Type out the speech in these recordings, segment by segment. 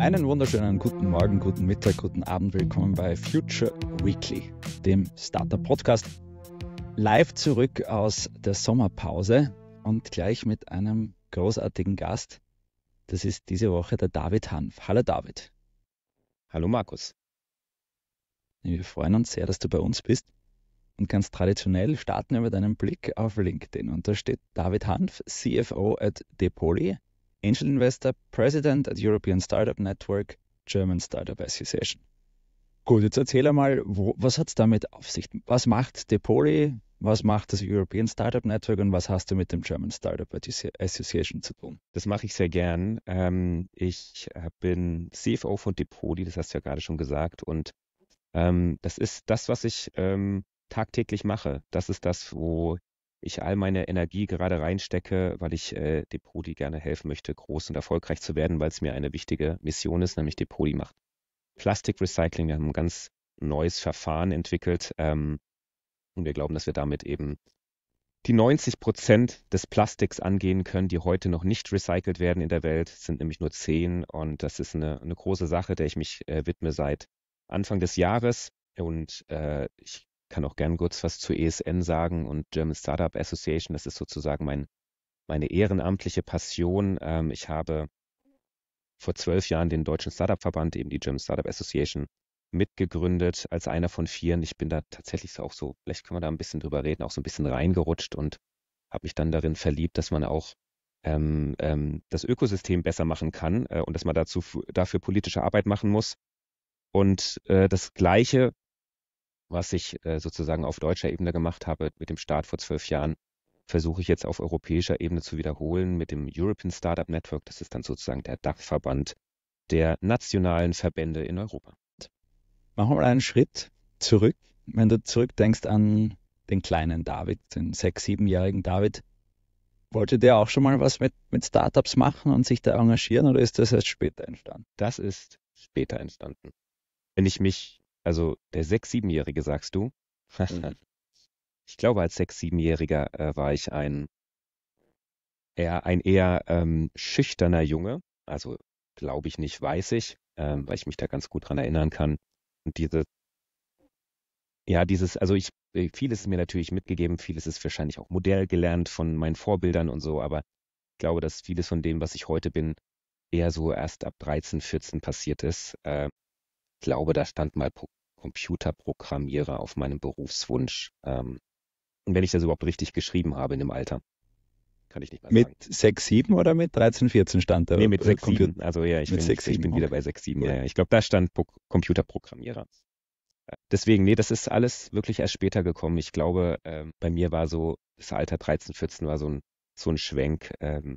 Einen wunderschönen guten Morgen, guten Mittag, guten Abend. Willkommen bei Future Weekly, dem Startup Podcast. Live zurück aus der Sommerpause und gleich mit einem großartigen Gast. Das ist diese Woche der David Hanf. Hallo David. Hallo Markus. Wir freuen uns sehr, dass du bei uns bist. Und ganz traditionell starten wir mit einem Blick auf LinkedIn. Und da steht David Hanf, CFO at Depoli, Angel Investor, President at European Startup Network, German Startup Association. Gut, jetzt erzähl mal, wo, was hat es damit auf sich? Was macht Depoli? Was macht das European Startup Network und was hast du mit dem German Startup Association zu tun? Das mache ich sehr gern. Ähm, ich äh, bin CFO von Depoli, das hast du ja gerade schon gesagt, und ähm, das ist das, was ich ähm, tagtäglich mache. Das ist das, wo ich all meine Energie gerade reinstecke, weil ich äh, dem gerne helfen möchte, groß und erfolgreich zu werden, weil es mir eine wichtige Mission ist, nämlich dem macht. macht. Recycling, wir haben ein ganz neues Verfahren entwickelt ähm, und wir glauben, dass wir damit eben die 90 Prozent des Plastiks angehen können, die heute noch nicht recycelt werden in der Welt, sind nämlich nur 10 und das ist eine, eine große Sache, der ich mich äh, widme seit Anfang des Jahres. Und äh, ich kann auch gern kurz was zu ESN sagen und German Startup Association. Das ist sozusagen mein, meine ehrenamtliche Passion. Ähm, ich habe vor zwölf Jahren den Deutschen Startup-Verband, eben die German Startup Association, mitgegründet als einer von vier. Ich bin da tatsächlich auch so, vielleicht können wir da ein bisschen drüber reden, auch so ein bisschen reingerutscht und habe mich dann darin verliebt, dass man auch ähm, ähm, das Ökosystem besser machen kann äh, und dass man dazu dafür politische Arbeit machen muss. Und äh, das Gleiche, was ich äh, sozusagen auf deutscher Ebene gemacht habe mit dem Start vor zwölf Jahren, versuche ich jetzt auf europäischer Ebene zu wiederholen mit dem European Startup Network. Das ist dann sozusagen der Dachverband der nationalen Verbände in Europa. Machen wir mal einen Schritt zurück. Wenn du zurückdenkst an den kleinen David, den sechs-, siebenjährigen David, wollte der auch schon mal was mit, mit Startups machen und sich da engagieren oder ist das erst später entstanden? Das ist später entstanden wenn ich mich, also der sechs-, siebenjährige sagst du, mhm. ich glaube, als sechs-, siebenjähriger äh, war ich ein eher, ein eher ähm, schüchterner Junge, also glaube ich nicht, weiß ich, ähm, weil ich mich da ganz gut dran erinnern kann. Und diese, ja, dieses, also ich, äh, vieles ist mir natürlich mitgegeben, vieles ist wahrscheinlich auch Modell gelernt von meinen Vorbildern und so, aber ich glaube, dass vieles von dem, was ich heute bin, eher so erst ab 13, 14 passiert ist. Äh, glaube, da stand mal Pro Computerprogrammierer auf meinem Berufswunsch. Ähm, wenn ich das überhaupt richtig geschrieben habe in dem Alter. Kann ich nicht mehr mit sagen. Mit 6, 7 oder mit 13, 14 stand da? Nee, mit 6, 7. Also ja, ich mit bin, 6, 7, ich bin okay. wieder bei 6, 7. Ja. ja. Ich glaube, da stand Pro Computerprogrammierer. Äh, deswegen, nee, das ist alles wirklich erst später gekommen. Ich glaube, ähm, bei mir war so, das Alter 13, 14 war so ein, so ein Schwenk. Ähm,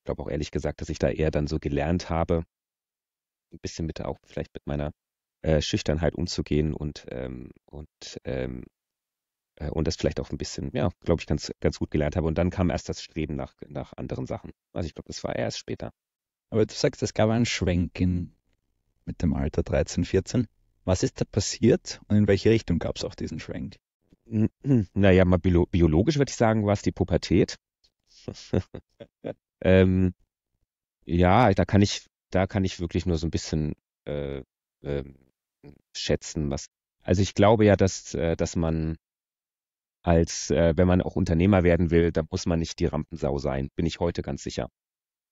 ich glaube auch ehrlich gesagt, dass ich da eher dann so gelernt habe, ein bisschen mit auch vielleicht mit meiner äh, Schüchternheit umzugehen und ähm, und ähm, äh, und das vielleicht auch ein bisschen, ja, glaube ich, ganz ganz gut gelernt habe. Und dann kam erst das Streben nach nach anderen Sachen. Also ich glaube, das war erst später. Aber du sagst, es gab einen Schwenk in, mit dem Alter 13, 14. Was ist da passiert und in welche Richtung gab es auch diesen Schwenk? Hm, naja, mal bio biologisch würde ich sagen, war es die Pubertät. ähm, ja, da kann ich da kann ich wirklich nur so ein bisschen äh, äh, schätzen, was. Also ich glaube ja, dass, äh, dass man als, äh, wenn man auch Unternehmer werden will, da muss man nicht die Rampensau sein, bin ich heute ganz sicher.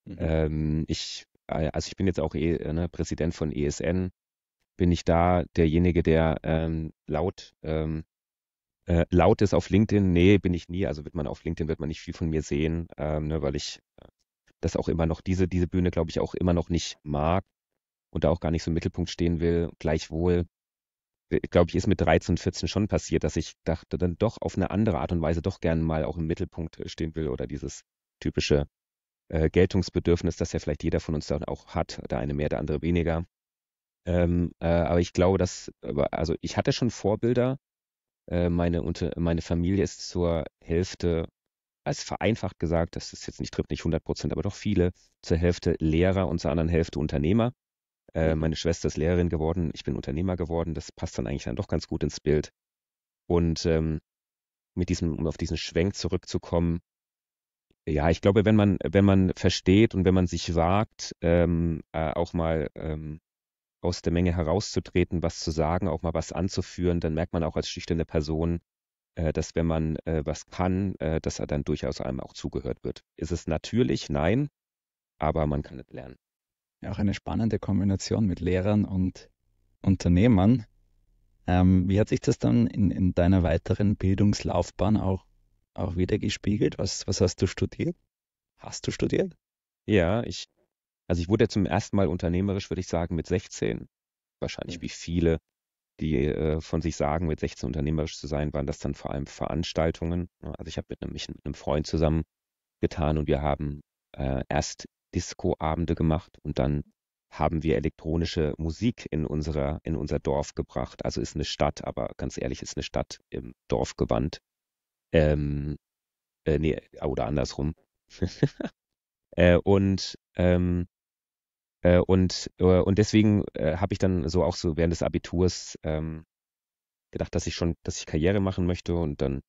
Mhm. Ähm, ich, äh, also ich bin jetzt auch e, ne, Präsident von ESN, bin ich da derjenige, der ähm, laut, ähm, äh, laut ist auf LinkedIn? Nee, bin ich nie. Also wird man auf LinkedIn wird man nicht viel von mir sehen, ähm, ne, weil ich das auch immer noch, diese, diese Bühne, glaube ich, auch immer noch nicht mag und da auch gar nicht so im Mittelpunkt stehen will. Gleichwohl, äh, glaube ich, ist mit 13, 14 schon passiert, dass ich dachte, dann doch auf eine andere Art und Weise doch gerne mal auch im Mittelpunkt äh, stehen will oder dieses typische äh, Geltungsbedürfnis, das ja vielleicht jeder von uns dann auch hat, der eine mehr, der andere weniger. Ähm, äh, aber ich glaube, dass, also ich hatte schon Vorbilder. Äh, meine, meine Familie ist zur Hälfte als vereinfacht gesagt, das ist jetzt nicht, trifft nicht 100 Prozent, aber doch viele, zur Hälfte Lehrer und zur anderen Hälfte Unternehmer. Äh, mhm. meine Schwester ist Lehrerin geworden, ich bin Unternehmer geworden, das passt dann eigentlich dann doch ganz gut ins Bild. Und ähm, mit diesem, um auf diesen Schwenk zurückzukommen, ja, ich glaube, wenn man, wenn man versteht und wenn man sich wagt, ähm, äh, auch mal ähm, aus der Menge herauszutreten, was zu sagen, auch mal was anzuführen, dann merkt man auch als schüchterne Person, äh, dass wenn man äh, was kann, äh, dass er dann durchaus einem auch zugehört wird. Ist es natürlich? Nein, aber man kann es lernen. Auch eine spannende Kombination mit Lehrern und Unternehmern. Ähm, wie hat sich das dann in, in deiner weiteren Bildungslaufbahn auch, auch wieder gespiegelt? Was, was hast du studiert? Hast du studiert? Ja, ich, also ich wurde zum ersten Mal unternehmerisch, würde ich sagen, mit 16. Wahrscheinlich wie viele die äh, von sich sagen, mit 16 unternehmerisch zu sein, waren das dann vor allem Veranstaltungen. Ne? Also ich habe mit einem, mit einem Freund zusammen getan und wir haben äh, erst Disco-Abende gemacht und dann haben wir elektronische Musik in unserer, in unser Dorf gebracht. Also ist eine Stadt, aber ganz ehrlich, ist eine Stadt im Dorfgewand. Ähm, äh, nee, oder andersrum. äh, und ähm, äh, und, äh, und deswegen äh, habe ich dann so auch so während des Abiturs ähm, gedacht, dass ich schon, dass ich Karriere machen möchte und dann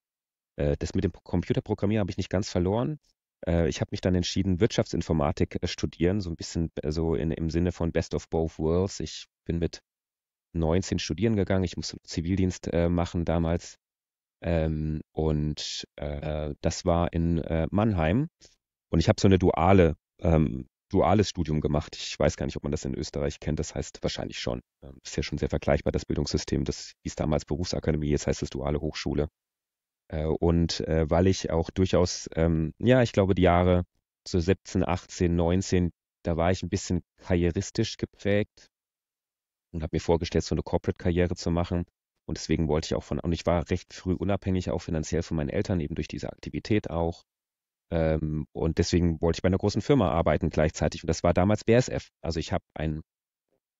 äh, das mit dem Computerprogrammieren habe ich nicht ganz verloren. Äh, ich habe mich dann entschieden, Wirtschaftsinformatik äh, studieren, so ein bisschen äh, so in, im Sinne von Best of Both Worlds. Ich bin mit 19 studieren gegangen, ich musste Zivildienst äh, machen damals. Ähm, und äh, das war in äh, Mannheim. Und ich habe so eine duale ähm, duales Studium gemacht. Ich weiß gar nicht, ob man das in Österreich kennt. Das heißt wahrscheinlich schon. Ähm, ist ja schon sehr vergleichbar, das Bildungssystem. Das hieß damals Berufsakademie, jetzt heißt es duale Hochschule. Äh, und äh, weil ich auch durchaus, ähm, ja, ich glaube, die Jahre zu so 17, 18, 19, da war ich ein bisschen karrieristisch geprägt und habe mir vorgestellt, so eine Corporate-Karriere zu machen. Und deswegen wollte ich auch von, und ich war recht früh unabhängig, auch finanziell von meinen Eltern, eben durch diese Aktivität auch. Ähm, und deswegen wollte ich bei einer großen Firma arbeiten gleichzeitig. Und das war damals BSF. Also ich habe ein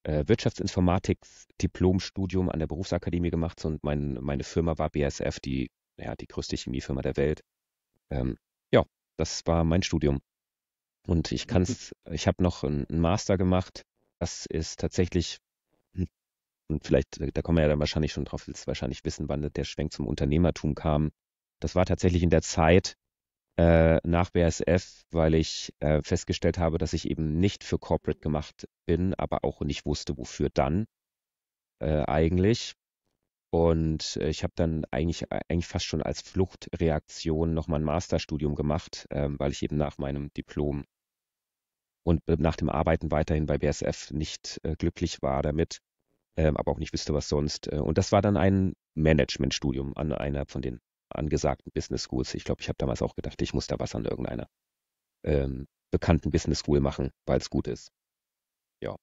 äh, Wirtschaftsinformatik-Diplomstudium an der Berufsakademie gemacht und mein, meine Firma war BSF, die, ja, die größte Chemiefirma der Welt. Ähm, ja, das war mein Studium. Und ich mhm. kann es, ich habe noch einen Master gemacht. Das ist tatsächlich, hm, und vielleicht, äh, da kommen wir ja dann wahrscheinlich schon drauf, willst wahrscheinlich wissen, wann der Schwenk zum Unternehmertum kam. Das war tatsächlich in der Zeit, äh, nach BSF, weil ich äh, festgestellt habe, dass ich eben nicht für Corporate gemacht bin, aber auch nicht wusste, wofür dann äh, eigentlich. Und äh, ich habe dann eigentlich, äh, eigentlich fast schon als Fluchtreaktion nochmal ein Masterstudium gemacht, ähm, weil ich eben nach meinem Diplom und nach dem Arbeiten weiterhin bei BSF nicht glücklich war damit, ähm, aber auch nicht wüsste, was sonst. Und das war dann ein Managementstudium an einer von den angesagten Business Schools. Ich glaube, ich habe damals auch gedacht, ich muss da was an irgendeiner ähm, bekannten Business School machen, weil es gut ist. Ja.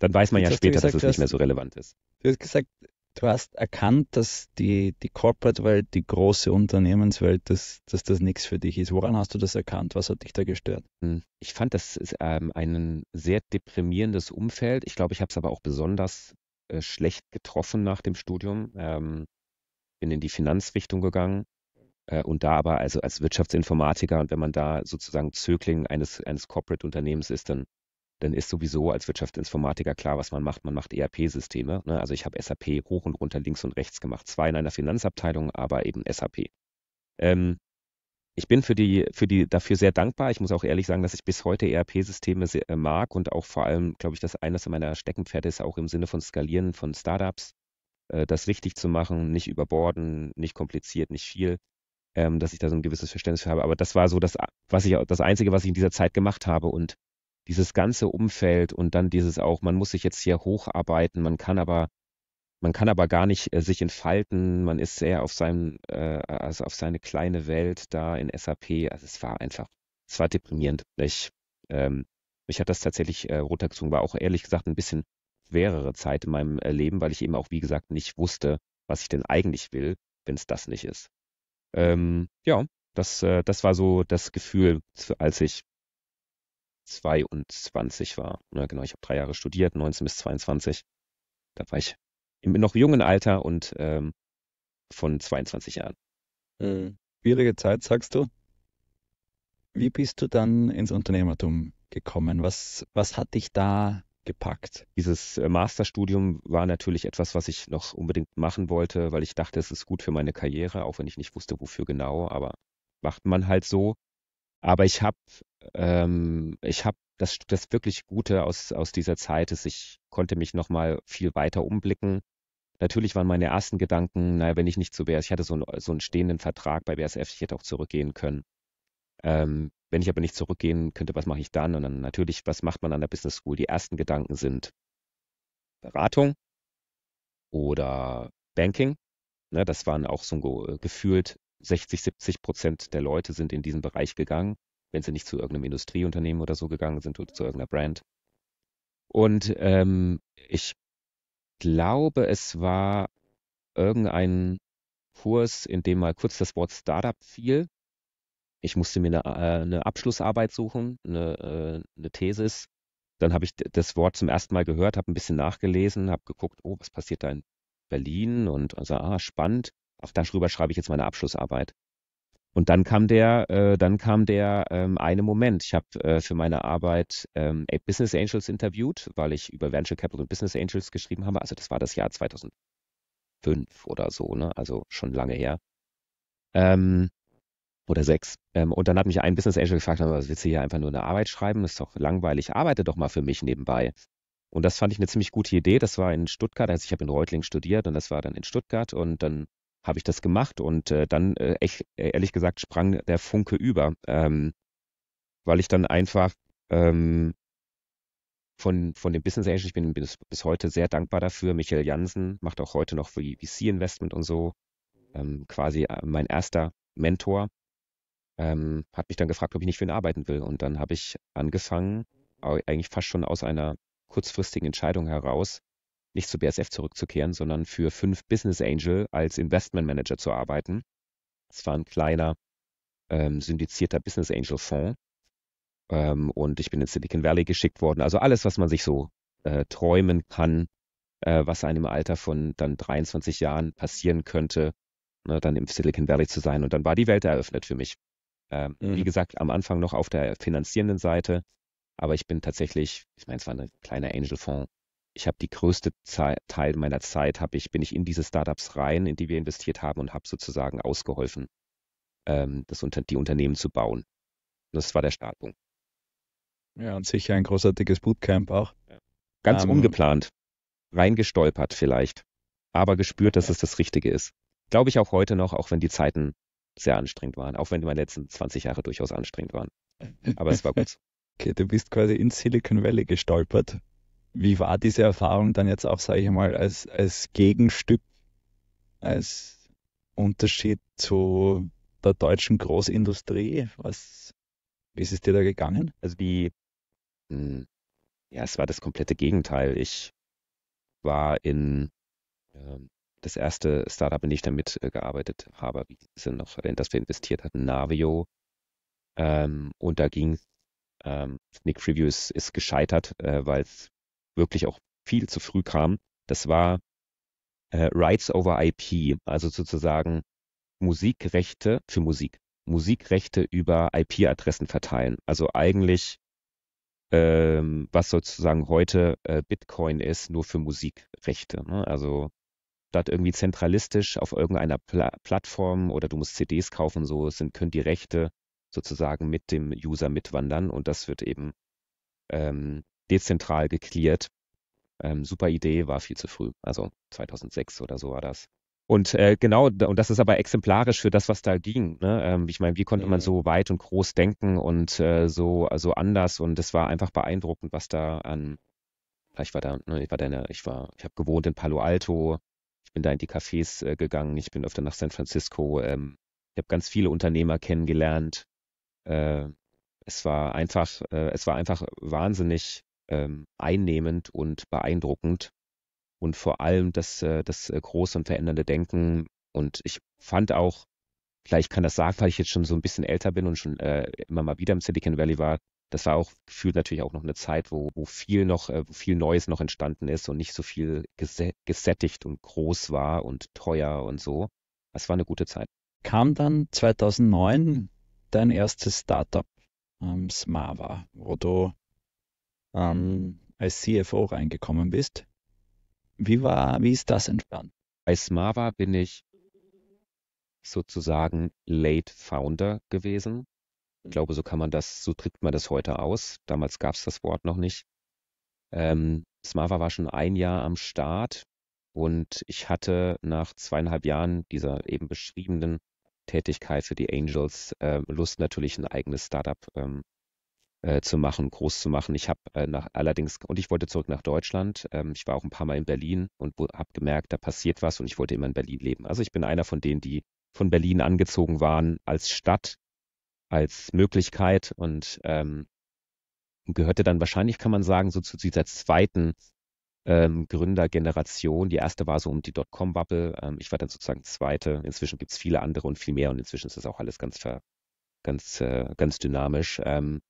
Dann weiß man Jetzt ja später, gesagt, dass es nicht mehr so relevant ist. Du hast gesagt, du hast erkannt, dass die, die Corporate-Welt, die große Unternehmenswelt, dass, dass das nichts für dich ist. Woran hast du das erkannt? Was hat dich da gestört? Hm, ich fand, das ist ähm, ein sehr deprimierendes Umfeld. Ich glaube, ich habe es aber auch besonders äh, schlecht getroffen nach dem Studium. Ähm, bin in die Finanzrichtung gegangen äh, und da aber also als Wirtschaftsinformatiker und wenn man da sozusagen Zögling eines, eines Corporate-Unternehmens ist, dann, dann ist sowieso als Wirtschaftsinformatiker klar, was man macht. Man macht ERP-Systeme. Ne? Also ich habe SAP hoch und runter, links und rechts gemacht. Zwei in einer Finanzabteilung, aber eben SAP. Ähm, ich bin für die, für die dafür sehr dankbar. Ich muss auch ehrlich sagen, dass ich bis heute ERP-Systeme äh, mag und auch vor allem, glaube ich, dass eines meiner Steckenpferde ist, auch im Sinne von Skalieren von Startups äh, das richtig zu machen, nicht überborden, nicht kompliziert, nicht viel, ähm, dass ich da so ein gewisses Verständnis für habe. Aber das war so das, was ich, das Einzige, was ich in dieser Zeit gemacht habe und dieses ganze Umfeld und dann dieses auch, man muss sich jetzt hier hocharbeiten, man kann aber man kann aber gar nicht äh, sich entfalten, man ist sehr auf seinem, äh, also auf seine kleine Welt da in SAP. Also es war einfach, es war deprimierend. Ich, ähm, mich hat das tatsächlich äh, runtergezogen, war auch ehrlich gesagt ein bisschen schwerere Zeit in meinem äh, Leben, weil ich eben auch, wie gesagt, nicht wusste, was ich denn eigentlich will, wenn es das nicht ist. Ähm, ja, das, äh, das war so das Gefühl, als ich 22 war. Ja, ne, genau, ich habe drei Jahre studiert, 19 bis 22. Da war ich im noch jungen Alter und ähm, von 22 Jahren. Mhm. Schwierige Zeit, sagst du? Wie bist du dann ins Unternehmertum gekommen? Was, was hat dich da gepackt. Dieses äh, Masterstudium war natürlich etwas, was ich noch unbedingt machen wollte, weil ich dachte, es ist gut für meine Karriere, auch wenn ich nicht wusste, wofür genau, aber macht man halt so. Aber ich habe ähm, ich habe das, das wirklich Gute aus, aus dieser Zeit ist, ich konnte mich nochmal viel weiter umblicken. Natürlich waren meine ersten Gedanken, naja, wenn ich nicht zu so BASF, ich hatte so einen, so einen stehenden Vertrag bei BASF, ich hätte auch zurückgehen können. Ähm, wenn ich aber nicht zurückgehen könnte, was mache ich dann? Und dann natürlich, was macht man an der Business School? Die ersten Gedanken sind Beratung oder Banking. Ne, das waren auch so äh, gefühlt 60, 70 Prozent der Leute sind in diesen Bereich gegangen, wenn sie nicht zu irgendeinem Industrieunternehmen oder so gegangen sind oder zu irgendeiner Brand. Und ähm, ich glaube, es war irgendein Kurs, in dem mal kurz das Wort Startup fiel. Ich musste mir eine, eine äh, Abschlussarbeit suchen, eine, eine äh, Thesis. Dann habe ich das Wort zum ersten Mal gehört, habe ein bisschen nachgelesen, habe geguckt, oh, was passiert da in Berlin? Und also, ah, spannend. Auch darüber schreibe ich jetzt meine Abschlussarbeit. Und dann kam der, äh, dann kam der ähm, eine Moment. Ich habe äh, für meine Arbeit ähm, Business Angels interviewt, weil ich über Venture Capital und Business Angels geschrieben habe. Also das war das Jahr 2005 oder so, ne? Also schon lange her. Ähm, oder sechs. Ähm, und dann hat mich ein Business Angel gefragt, was willst du hier einfach nur eine Arbeit schreiben? Das ist doch langweilig, arbeite doch mal für mich nebenbei. Und das fand ich eine ziemlich gute Idee. Das war in Stuttgart, also ich habe in Reutling studiert und das war dann in Stuttgart und dann habe ich das gemacht und äh, dann äh, echt, äh, ehrlich gesagt sprang der Funke über, ähm, weil ich dann einfach ähm, von, von dem Business Angel, ich bin bis, bis heute sehr dankbar dafür, Michael Jansen macht auch heute noch VC-Investment und so, ähm, quasi äh, mein erster Mentor ähm, hat mich dann gefragt, ob ich nicht für ihn arbeiten will. Und dann habe ich angefangen, eigentlich fast schon aus einer kurzfristigen Entscheidung heraus, nicht zu BSF zurückzukehren, sondern für fünf Business Angel als Investment Manager zu arbeiten. Es war ein kleiner ähm, syndizierter Business Angel Fonds. Ähm, und ich bin ins Silicon Valley geschickt worden. Also alles, was man sich so äh, träumen kann, äh, was einem im Alter von dann 23 Jahren passieren könnte, ne, dann im Silicon Valley zu sein. Und dann war die Welt eröffnet für mich. Ähm, mhm. Wie gesagt, am Anfang noch auf der finanzierenden Seite, aber ich bin tatsächlich, ich meine, es war ein kleiner Angel-Fonds. Ich habe die größte Zeit, Teil meiner Zeit, habe ich, bin ich in diese Startups rein, in die wir investiert haben und habe sozusagen ausgeholfen, ähm, das unter, die Unternehmen zu bauen. Das war der Startpunkt. Ja, und sicher ein großartiges Bootcamp auch. Ganz um, ähm. ungeplant, reingestolpert vielleicht, aber gespürt, dass ja. es das Richtige ist. Glaube ich auch heute noch, auch wenn die Zeiten sehr anstrengend waren, auch wenn meine letzten 20 Jahre durchaus anstrengend waren. Aber es war gut. Okay, du bist quasi in Silicon Valley gestolpert. Wie war diese Erfahrung dann jetzt auch, sage ich mal, als, als Gegenstück, als Unterschied zu der deutschen Großindustrie? Was, wie ist es dir da gegangen? Also die, hm, ja, es war das komplette Gegenteil. Ich war in, ähm, das erste Startup, in dem ich damit äh, gearbeitet habe, wie diese noch, in das wir investiert hatten, Navio. Ähm, und da ging ähm, Nick Preview ist gescheitert, äh, weil es wirklich auch viel zu früh kam. Das war äh, Rights over IP, also sozusagen Musikrechte für Musik. Musikrechte über IP-Adressen verteilen. Also eigentlich, ähm, was sozusagen heute äh, Bitcoin ist, nur für Musikrechte. Ne? Also statt irgendwie zentralistisch auf irgendeiner Pla Plattform oder du musst CDs kaufen, so sind, können die Rechte sozusagen mit dem User mitwandern und das wird eben ähm, dezentral geklärt. Ähm, super Idee, war viel zu früh, also 2006 oder so war das. Und äh, genau, und das ist aber exemplarisch für das, was da ging. Ne? Ähm, ich meine, wie konnte man mhm. so weit und groß denken und äh, so also anders? Und es war einfach beeindruckend, was da an. Ich war da, ne, ich war da, ich war, ich habe gewohnt in Palo Alto, bin da in die Cafés äh, gegangen, ich bin öfter nach San Francisco. Ähm, ich habe ganz viele Unternehmer kennengelernt. Äh, es war einfach, äh, es war einfach wahnsinnig ähm, einnehmend und beeindruckend. Und vor allem das, äh, das äh, große und verändernde Denken. Und ich fand auch, vielleicht kann das sagen, weil ich jetzt schon so ein bisschen älter bin und schon äh, immer mal wieder im Silicon Valley war, das war auch gefühlt natürlich auch noch eine Zeit, wo, wo viel noch, äh, wo viel Neues noch entstanden ist und nicht so viel gesättigt und groß war und teuer und so. Es war eine gute Zeit. Kam dann 2009 dein erstes Startup, ähm, Smava, wo du ähm, als CFO reingekommen bist. Wie war, wie ist das entstanden? Bei Smava bin ich sozusagen Late Founder gewesen. Ich glaube, so kann man das, so tritt man das heute aus. Damals gab es das Wort noch nicht. Ähm, Smava war schon ein Jahr am Start und ich hatte nach zweieinhalb Jahren dieser eben beschriebenen Tätigkeit für die Angels äh, Lust natürlich ein eigenes Startup ähm, äh, zu machen, groß zu machen. Ich habe äh, nach allerdings und ich wollte zurück nach Deutschland. Ähm, ich war auch ein paar Mal in Berlin und habe gemerkt, da passiert was und ich wollte immer in Berlin leben. Also ich bin einer von denen, die von Berlin angezogen waren als Stadt als Möglichkeit und ähm, gehörte dann wahrscheinlich, kann man sagen, so zu dieser zweiten ähm, Gründergeneration. Die erste war so um die Dotcom-Bubble. Ähm, ich war dann sozusagen zweite. Inzwischen gibt es viele andere und viel mehr und inzwischen ist das auch alles ganz ver, ganz, äh, ganz dynamisch. Ähm,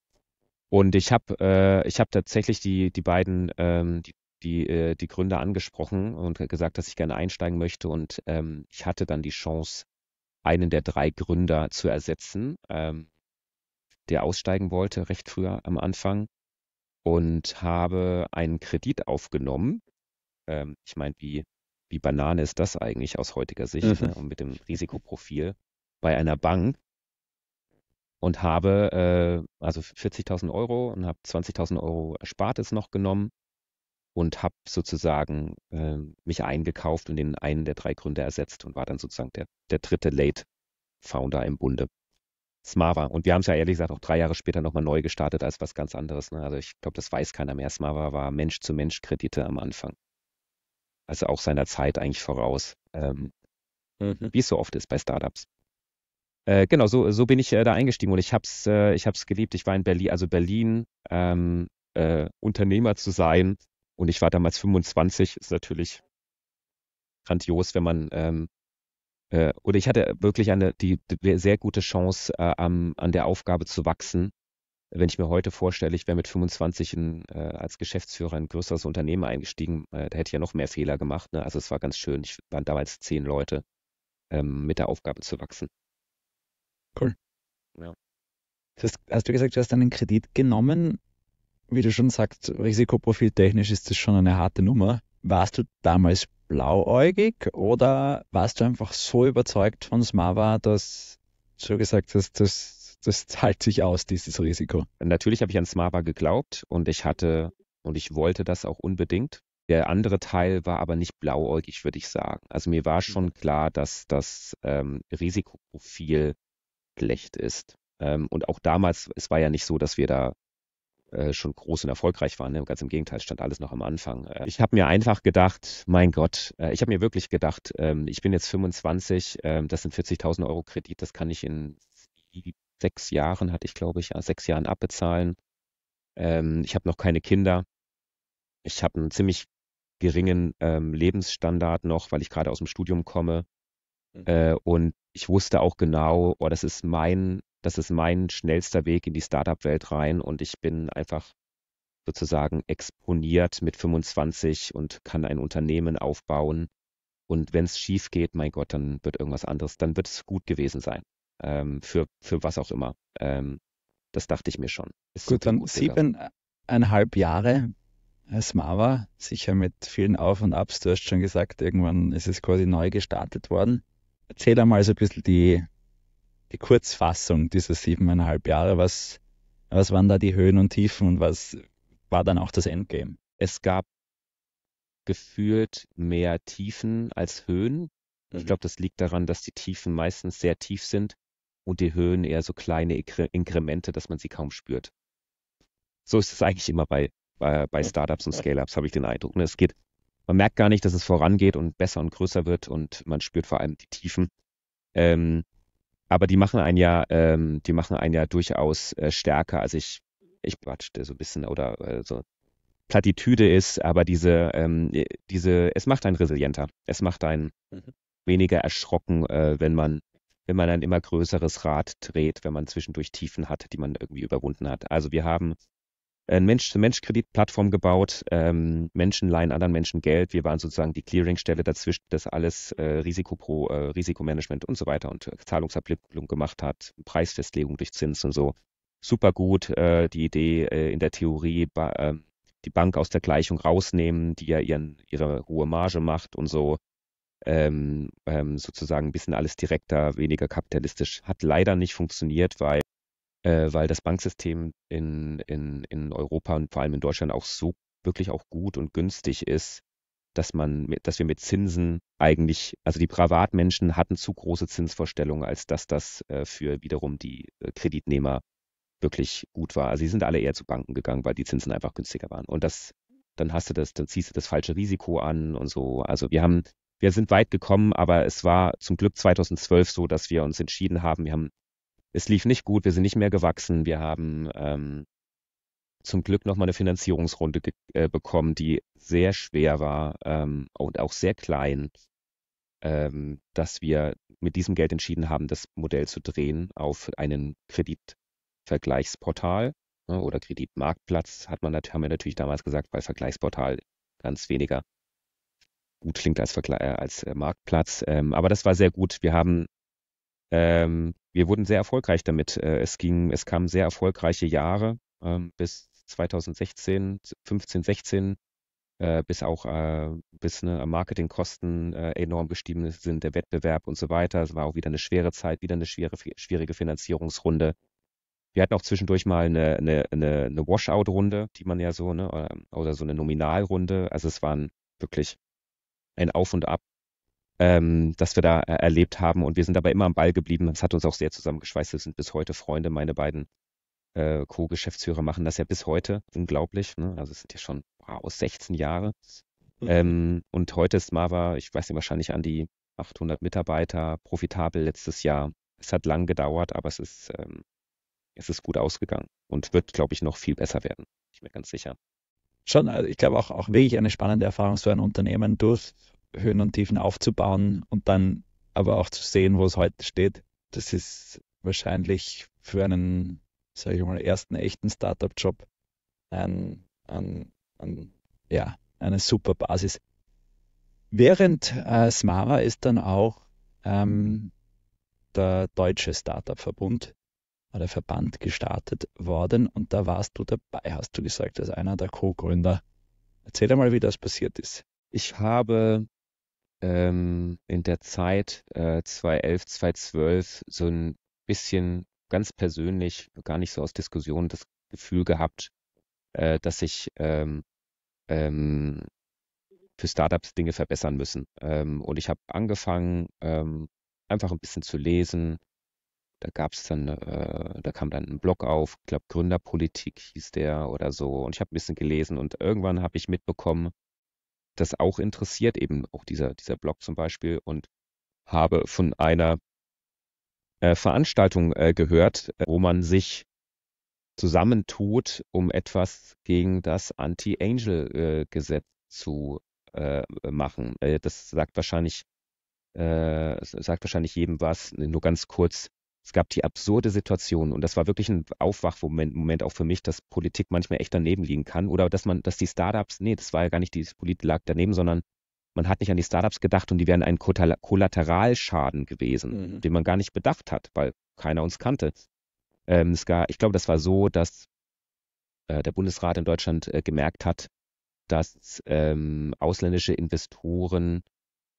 und ich habe äh, hab tatsächlich die, die beiden, ähm, die, die, äh, die Gründer angesprochen und gesagt, dass ich gerne einsteigen möchte. Und ähm, ich hatte dann die Chance, einen der drei Gründer zu ersetzen. Ähm, der aussteigen wollte, recht früher am Anfang, und habe einen Kredit aufgenommen. Ähm, ich meine, wie, wie Banane ist das eigentlich aus heutiger Sicht mhm. ne? und mit dem Risikoprofil bei einer Bank und habe äh, also 40.000 Euro und habe 20.000 Euro Erspartes noch genommen und habe sozusagen äh, mich eingekauft und den einen der drei Gründer ersetzt und war dann sozusagen der, der dritte Late Founder im Bunde. Smava. Und wir haben es ja ehrlich gesagt auch drei Jahre später nochmal neu gestartet als was ganz anderes. Ne? Also ich glaube, das weiß keiner mehr. Smava war Mensch-zu-Mensch-Kredite am Anfang. Also auch seiner Zeit eigentlich voraus. Ähm, mhm. Wie es so oft ist bei Startups. Äh, genau, so, so bin ich äh, da eingestiegen und ich habe es äh, ich hab's geliebt. Ich war in Berlin, also Berlin, ähm, äh, Unternehmer zu sein. Und ich war damals 25, ist natürlich grandios, wenn man ähm, äh, oder ich hatte wirklich eine die, die sehr gute Chance, äh, am, an der Aufgabe zu wachsen. Wenn ich mir heute vorstelle, ich wäre mit 25 in, äh, als Geschäftsführer in ein größeres Unternehmen eingestiegen, äh, da hätte ich ja noch mehr Fehler gemacht. Ne? Also es war ganz schön. Ich waren damals zehn Leute ähm, mit der Aufgabe zu wachsen. Cool. Ja. Hast, hast du gesagt, du hast einen Kredit genommen? Wie du schon sagst, risikoprofiltechnisch ist das schon eine harte Nummer. Warst du damals blauäugig oder warst du einfach so überzeugt von Smava, dass so gesagt hast, das, das zahlt sich aus, dieses Risiko? Natürlich habe ich an Smava geglaubt und ich hatte und ich wollte das auch unbedingt. Der andere Teil war aber nicht blauäugig, würde ich sagen. Also mir war schon mhm. klar, dass das ähm, Risikoprofil schlecht ist. Ähm, und auch damals, es war ja nicht so, dass wir da äh, schon groß und erfolgreich waren. Ne? Ganz im Gegenteil, stand alles noch am Anfang. Äh, ich habe mir einfach gedacht, mein Gott, äh, ich habe mir wirklich gedacht, ähm, ich bin jetzt 25, ähm, das sind 40.000 Euro Kredit, das kann ich in sechs Jahren, hatte ich glaube ich, sechs Jahren abbezahlen. Ähm, ich habe noch keine Kinder. Ich habe einen ziemlich geringen Lebensstandard noch, weil ich gerade aus dem Studium komme. Mhm. und ich wusste auch genau, oh, das ist mein das ist mein schnellster Weg in die Startup-Welt rein und ich bin einfach sozusagen exponiert mit 25 und kann ein Unternehmen aufbauen. Und wenn es schief geht, mein Gott, dann wird irgendwas anderes, dann wird es gut gewesen sein. Ähm, für, für was auch immer. Ähm, das dachte ich mir schon. Ist gut, dann siebeneinhalb Jahre Smava, sicher mit vielen Auf- und Abs. Du hast schon gesagt, irgendwann ist es quasi neu gestartet worden. Erzähl einmal so ein bisschen die die Kurzfassung dieser siebeneinhalb Jahre. Was, was waren da die Höhen und Tiefen und was war dann auch das Endgame? Es gab gefühlt mehr Tiefen als Höhen. Mhm. Ich glaube, das liegt daran, dass die Tiefen meistens sehr tief sind und die Höhen eher so kleine Inkre Inkremente, dass man sie kaum spürt. So ist es eigentlich immer bei, bei, bei Startups und Scale-Ups, habe ich den Eindruck. Ne? Es geht, man merkt gar nicht, dass es vorangeht und besser und größer wird und man spürt vor allem die Tiefen. Ähm, aber die machen einen ja, ähm, die machen einen ja durchaus äh, stärker. Also ich, ich quatschte so ein bisschen oder äh, so Plattitüde ist, aber diese, ähm, äh, diese, es macht einen resilienter. Es macht einen mhm. weniger erschrocken, äh, wenn man, wenn man ein immer größeres Rad dreht, wenn man zwischendurch Tiefen hat, die man irgendwie überwunden hat. Also wir haben eine äh, Mensch-zu-Mensch-Kreditplattform gebaut. Ähm, Menschen leihen anderen Menschen Geld. Wir waren sozusagen die Clearingstelle dazwischen, das alles äh, Risiko pro äh, Risikomanagement und so weiter und äh, Zahlungsabwicklung gemacht hat, Preisfestlegung durch Zins und so. Super gut, äh, die Idee äh, in der Theorie, ba ähm, die Bank aus der Gleichung rausnehmen, die ja ihren, ihre hohe Marge macht und so. Ähm, ähm, sozusagen ein bisschen alles direkter, weniger kapitalistisch. Hat leider nicht funktioniert, weil äh, weil das Banksystem in, in, in Europa und vor allem in Deutschland auch so wirklich auch gut und günstig ist, dass man, dass wir mit Zinsen eigentlich, also die Privatmenschen hatten zu große Zinsvorstellungen, als dass das äh, für wiederum die äh, Kreditnehmer wirklich gut war. Also sie sind alle eher zu Banken gegangen, weil die Zinsen einfach günstiger waren. Und das, dann hast du das, dann ziehst du das falsche Risiko an und so. Also wir haben, wir sind weit gekommen, aber es war zum Glück 2012 so, dass wir uns entschieden haben, wir haben es lief nicht gut, wir sind nicht mehr gewachsen, wir haben ähm, zum Glück nochmal eine Finanzierungsrunde äh, bekommen, die sehr schwer war ähm, und auch sehr klein, ähm, dass wir mit diesem Geld entschieden haben, das Modell zu drehen auf einen Kreditvergleichsportal ne, oder Kreditmarktplatz, hat man, haben wir natürlich damals gesagt, weil Vergleichsportal ganz weniger gut klingt als, Vergle äh, als äh, Marktplatz. Ähm, aber das war sehr gut. Wir haben ähm, wir wurden sehr erfolgreich damit. Äh, es ging, es kamen sehr erfolgreiche Jahre ähm, bis 2016, 15, 16, bis auch äh, bis ne, Marketingkosten äh, enorm gestiegen sind, der Wettbewerb und so weiter. Es war auch wieder eine schwere Zeit, wieder eine schwere, schwierige Finanzierungsrunde. Wir hatten auch zwischendurch mal eine, eine, eine, eine Washout-Runde, die man ja so, ne, ähm, oder so eine Nominalrunde. Also es waren wirklich ein Auf und Ab ähm, das wir da äh, erlebt haben. Und wir sind dabei immer am Ball geblieben. Das hat uns auch sehr zusammengeschweißt. Wir sind bis heute Freunde. Meine beiden äh, Co-Geschäftsführer machen das ja bis heute. Unglaublich. Ne? Also es sind ja schon aus 16 Jahre. Mhm. Ähm, und heute ist Mava, ich weiß nicht, wahrscheinlich an die 800 Mitarbeiter, profitabel letztes Jahr. Es hat lang gedauert, aber es ist, ähm, es ist gut ausgegangen und wird, glaube ich, noch viel besser werden. Ich bin mir ganz sicher. Schon, also ich glaube auch, auch wirklich eine spannende Erfahrung, so ein Unternehmen durch Höhen und Tiefen aufzubauen und dann aber auch zu sehen, wo es heute steht, das ist wahrscheinlich für einen, sage ich mal, ersten echten Startup-Job ein, ein, ein, ja, eine super Basis. Während äh, Smara ist dann auch ähm, der deutsche Startup-Verbund oder Verband gestartet worden und da warst du dabei, hast du gesagt, als einer der Co-Gründer. Erzähl einmal, wie das passiert ist. Ich habe ähm, in der Zeit äh, 2011, 2012 so ein bisschen ganz persönlich, gar nicht so aus Diskussionen, das Gefühl gehabt, äh, dass sich ähm, ähm, für Startups Dinge verbessern müssen. Ähm, und ich habe angefangen, ähm, einfach ein bisschen zu lesen. Da gab es dann, äh, da kam dann ein Blog auf, ich glaube Gründerpolitik hieß der oder so. Und ich habe ein bisschen gelesen und irgendwann habe ich mitbekommen, das auch interessiert, eben auch dieser, dieser Blog zum Beispiel, und habe von einer äh, Veranstaltung äh, gehört, äh, wo man sich zusammentut, um etwas gegen das Anti-Angel-Gesetz äh, zu äh, machen. das sagt wahrscheinlich, sagt wahrscheinlich jedem was. Nur ganz kurz es gab die absurde Situation und das war wirklich ein Aufwachmoment Moment auch für mich, dass Politik manchmal echt daneben liegen kann oder dass man, dass die Startups, nee, das war ja gar nicht die Politik lag daneben, sondern man hat nicht an die Startups gedacht und die wären ein Kollateralschaden gewesen, mhm. den man gar nicht bedacht hat, weil keiner uns kannte. Ähm, es gar, ich glaube, das war so, dass äh, der Bundesrat in Deutschland äh, gemerkt hat, dass ähm, ausländische Investoren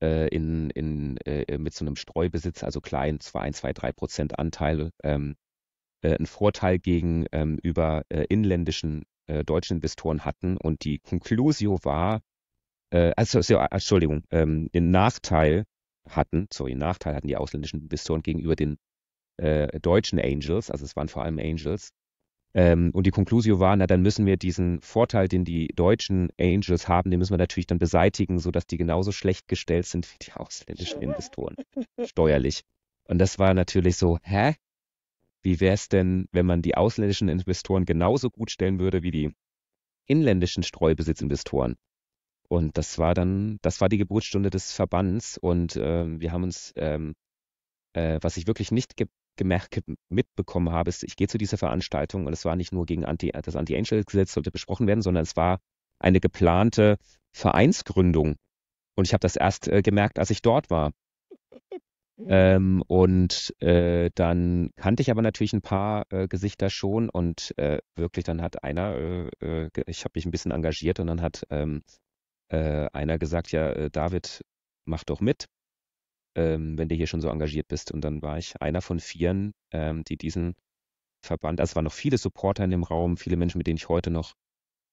äh, in, in, äh, äh, mit so einem Streubesitz, also klein, 2, 2, 3 Prozent Anteile, ähm, äh, einen Vorteil gegenüber ähm, äh, inländischen äh, deutschen Investoren hatten. Und die Conclusio war, äh, also, so, Entschuldigung, ähm, den Nachteil hatten, sorry, den Nachteil hatten die ausländischen Investoren gegenüber den deutschen Angels, also es waren vor allem Angels, ähm, und die Conclusio war, na, dann müssen wir diesen Vorteil, den die deutschen Angels haben, den müssen wir natürlich dann beseitigen, sodass die genauso schlecht gestellt sind wie die ausländischen Investoren. Steuerlich. Und das war natürlich so, hä? Wie wäre es denn, wenn man die ausländischen Investoren genauso gut stellen würde wie die inländischen Streubesitzinvestoren? Und das war dann, das war die Geburtsstunde des Verbands und ähm, wir haben uns, ähm, äh, was ich wirklich nicht ge gemerkt, mitbekommen habe, ist, ich gehe zu dieser Veranstaltung und es war nicht nur gegen Anti, das Anti-Angel-Gesetz sollte besprochen werden, sondern es war eine geplante Vereinsgründung. Und ich habe das erst äh, gemerkt, als ich dort war. Ähm, und äh, dann kannte ich aber natürlich ein paar äh, Gesichter schon und äh, wirklich, dann hat einer, äh, äh, ich habe mich ein bisschen engagiert und dann hat ähm, einer gesagt, ja, David, mach doch mit ähm, wenn du hier schon so engagiert bist. Und dann war ich einer von vieren, ähm, die diesen Verband, also es waren noch viele Supporter in dem Raum, viele Menschen, mit denen ich heute noch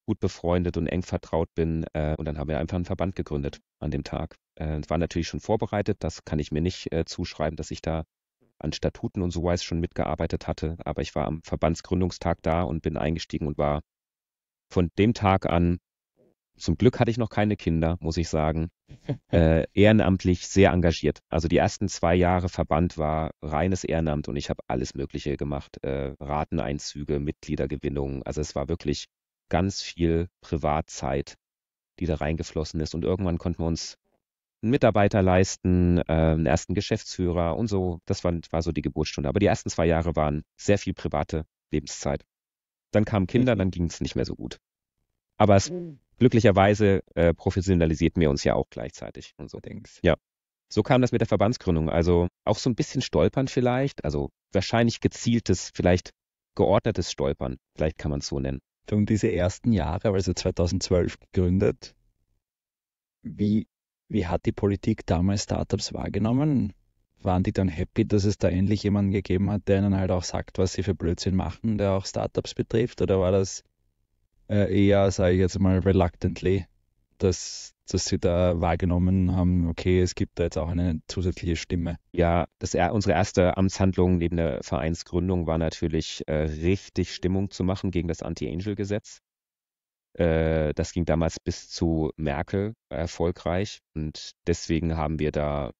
gut befreundet und eng vertraut bin. Äh, und dann haben wir einfach einen Verband gegründet an dem Tag. Äh, war natürlich schon vorbereitet, das kann ich mir nicht äh, zuschreiben, dass ich da an Statuten und so weiß schon mitgearbeitet hatte, aber ich war am Verbandsgründungstag da und bin eingestiegen und war von dem Tag an zum Glück hatte ich noch keine Kinder, muss ich sagen, äh, ehrenamtlich sehr engagiert. Also die ersten zwei Jahre Verband war reines Ehrenamt und ich habe alles Mögliche gemacht. Äh, Rateneinzüge, Mitgliedergewinnungen. Also es war wirklich ganz viel Privatzeit, die da reingeflossen ist. Und irgendwann konnten wir uns einen Mitarbeiter leisten, äh, einen ersten Geschäftsführer und so. Das war, war so die Geburtsstunde. Aber die ersten zwei Jahre waren sehr viel private Lebenszeit. Dann kamen Kinder, dann ging es nicht mehr so gut. Aber es mhm glücklicherweise äh, professionalisiert mir uns ja auch gleichzeitig und so. Denkst. Ja. So kam das mit der Verbandsgründung. Also auch so ein bisschen stolpern vielleicht, also wahrscheinlich gezieltes, vielleicht geordnetes Stolpern, vielleicht kann man es so nennen. Und diese ersten Jahre, also 2012 gegründet, wie, wie hat die Politik damals Startups wahrgenommen? Waren die dann happy, dass es da endlich jemanden gegeben hat, der ihnen halt auch sagt, was sie für Blödsinn machen, der auch Startups betrifft? Oder war das äh, eher, sage ich jetzt mal, reluctantly, dass, dass sie da wahrgenommen haben, okay, es gibt da jetzt auch eine zusätzliche Stimme. Ja, das, unsere erste Amtshandlung neben der Vereinsgründung war natürlich, äh, richtig Stimmung zu machen gegen das Anti-Angel-Gesetz. Äh, das ging damals bis zu Merkel erfolgreich und deswegen haben wir da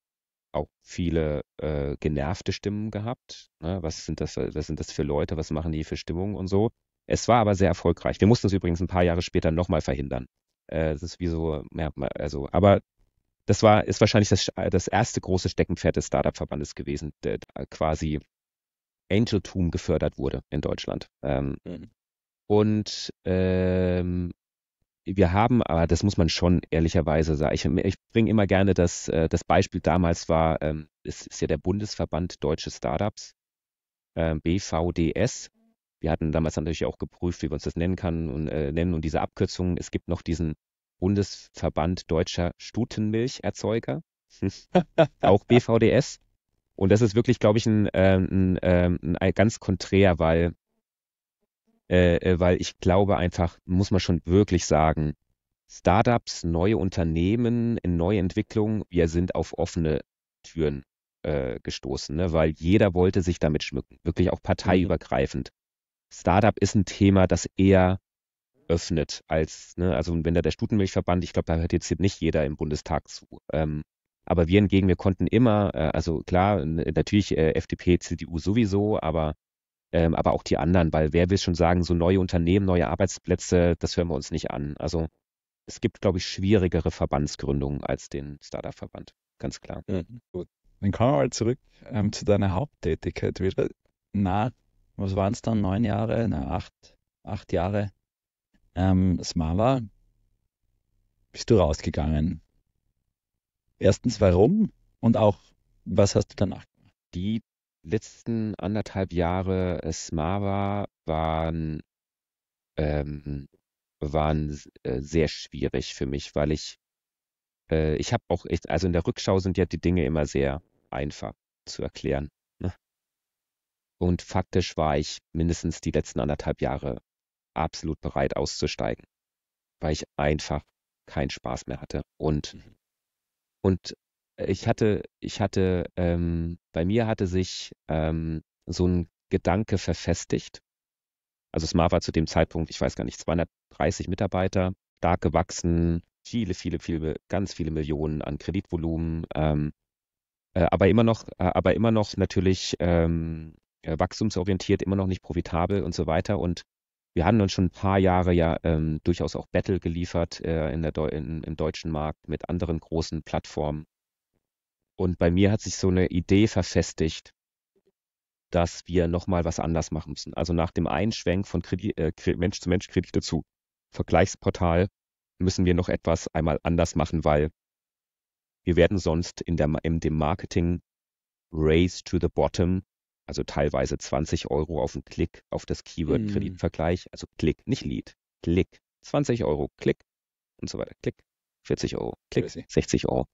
auch viele äh, genervte Stimmen gehabt. Ne? Was, sind das, was sind das für Leute? Was machen die für Stimmung und so? Es war aber sehr erfolgreich. Wir mussten es übrigens ein paar Jahre später nochmal verhindern. Äh, ist wie so, ja, also, aber das war, ist wahrscheinlich das, das erste große Steckenpferd des Startup-Verbandes gewesen, der quasi Angeltum gefördert wurde in Deutschland. Ähm, mhm. Und ähm, wir haben, aber das muss man schon ehrlicherweise sagen, ich, ich bringe immer gerne das, äh, das Beispiel damals war, ähm, es ist ja der Bundesverband Deutsche Startups, ähm, BVDS, wir hatten damals natürlich auch geprüft, wie wir uns das nennen kann und äh, nennen und diese Abkürzungen. Es gibt noch diesen Bundesverband deutscher Stutenmilcherzeuger, auch BVDS. Und das ist wirklich, glaube ich, ein, ähm, ein, ähm, ein, ein ganz konträr, weil, äh, äh, weil ich glaube einfach, muss man schon wirklich sagen, Startups, neue Unternehmen, neue Entwicklungen, wir sind auf offene Türen äh, gestoßen, ne? weil jeder wollte sich damit schmücken, wirklich auch mhm. parteiübergreifend. Startup ist ein Thema, das eher öffnet als, ne, also wenn da der Stutenmilchverband, ich glaube, da hört jetzt nicht jeder im Bundestag zu. Ähm, aber wir hingegen, wir konnten immer, äh, also klar, natürlich äh, FDP, CDU sowieso, aber, ähm, aber auch die anderen, weil wer will schon sagen, so neue Unternehmen, neue Arbeitsplätze, das hören wir uns nicht an. Also es gibt, glaube ich, schwierigere Verbandsgründungen als den Startup-Verband, ganz klar. Mhm, gut. Dann kommen wir mal zurück ähm, zu deiner Haupttätigkeit wieder. Nach was waren es dann, neun Jahre, na, acht, acht Jahre ähm, Smava, bist du rausgegangen. Erstens, warum? Und auch, was hast du danach gemacht? Die letzten anderthalb Jahre äh, Smava waren, ähm, waren äh, sehr schwierig für mich, weil ich, äh, ich habe auch, echt, also in der Rückschau sind ja die Dinge immer sehr einfach zu erklären. Und faktisch war ich mindestens die letzten anderthalb Jahre absolut bereit auszusteigen, weil ich einfach keinen Spaß mehr hatte. Und, mhm. und ich hatte, ich hatte, ähm, bei mir hatte sich ähm, so ein Gedanke verfestigt. Also Smart war zu dem Zeitpunkt, ich weiß gar nicht, 230 Mitarbeiter, stark gewachsen, viele, viele, viele, ganz viele Millionen an Kreditvolumen, ähm, äh, aber immer noch, äh, aber immer noch natürlich ähm, äh, wachstumsorientiert, immer noch nicht profitabel und so weiter. Und wir haben uns schon ein paar Jahre ja ähm, durchaus auch Battle geliefert äh, in der Deu in, im deutschen Markt mit anderen großen Plattformen. Und bei mir hat sich so eine Idee verfestigt, dass wir nochmal was anders machen müssen. Also nach dem Einschwenk von Kredi äh, Mensch-zu-Mensch-Kredite zu Vergleichsportal müssen wir noch etwas einmal anders machen, weil wir werden sonst in, der, in dem Marketing Race to the Bottom also teilweise 20 Euro auf den Klick auf das Keyword Kreditvergleich. Mhm. Also Klick, nicht Lead. Klick. 20 Euro, Klick und so weiter. Klick. 40 Euro, Klick. 60 Euro.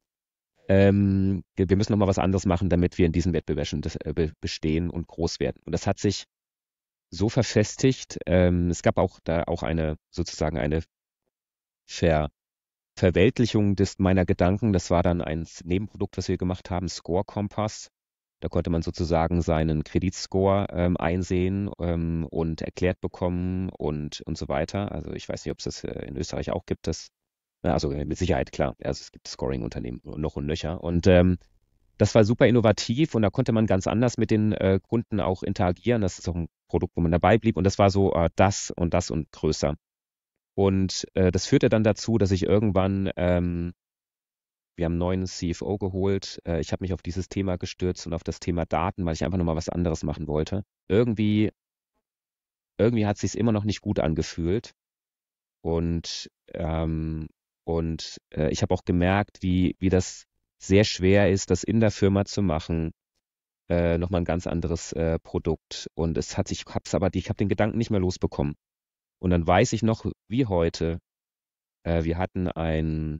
Ähm, wir müssen nochmal was anderes machen, damit wir in diesem Wettbewerb äh, bestehen und groß werden. Und das hat sich so verfestigt. Ähm, es gab auch da auch eine sozusagen eine Ver Verweltlichung des meiner Gedanken. Das war dann ein Nebenprodukt, was wir gemacht haben, Score Compass. Da konnte man sozusagen seinen Kreditscore ähm, einsehen ähm, und erklärt bekommen und, und so weiter. Also ich weiß nicht, ob es das äh, in Österreich auch gibt. Das, also äh, mit Sicherheit klar. Also es gibt Scoring-Unternehmen äh, noch und nöcher. Und ähm, das war super innovativ und da konnte man ganz anders mit den äh, Kunden auch interagieren. Das ist auch ein Produkt, wo man dabei blieb. Und das war so äh, das und das und größer. Und äh, das führte dann dazu, dass ich irgendwann ähm, wir haben einen neuen CFO geholt. Äh, ich habe mich auf dieses Thema gestürzt und auf das Thema Daten, weil ich einfach nochmal was anderes machen wollte. Irgendwie, irgendwie hat es immer noch nicht gut angefühlt. Und, ähm, und äh, ich habe auch gemerkt, wie, wie das sehr schwer ist, das in der Firma zu machen. Äh, nochmal ein ganz anderes äh, Produkt. Und es hat sich, hab's aber, ich habe den Gedanken nicht mehr losbekommen. Und dann weiß ich noch, wie heute, äh, wir hatten ein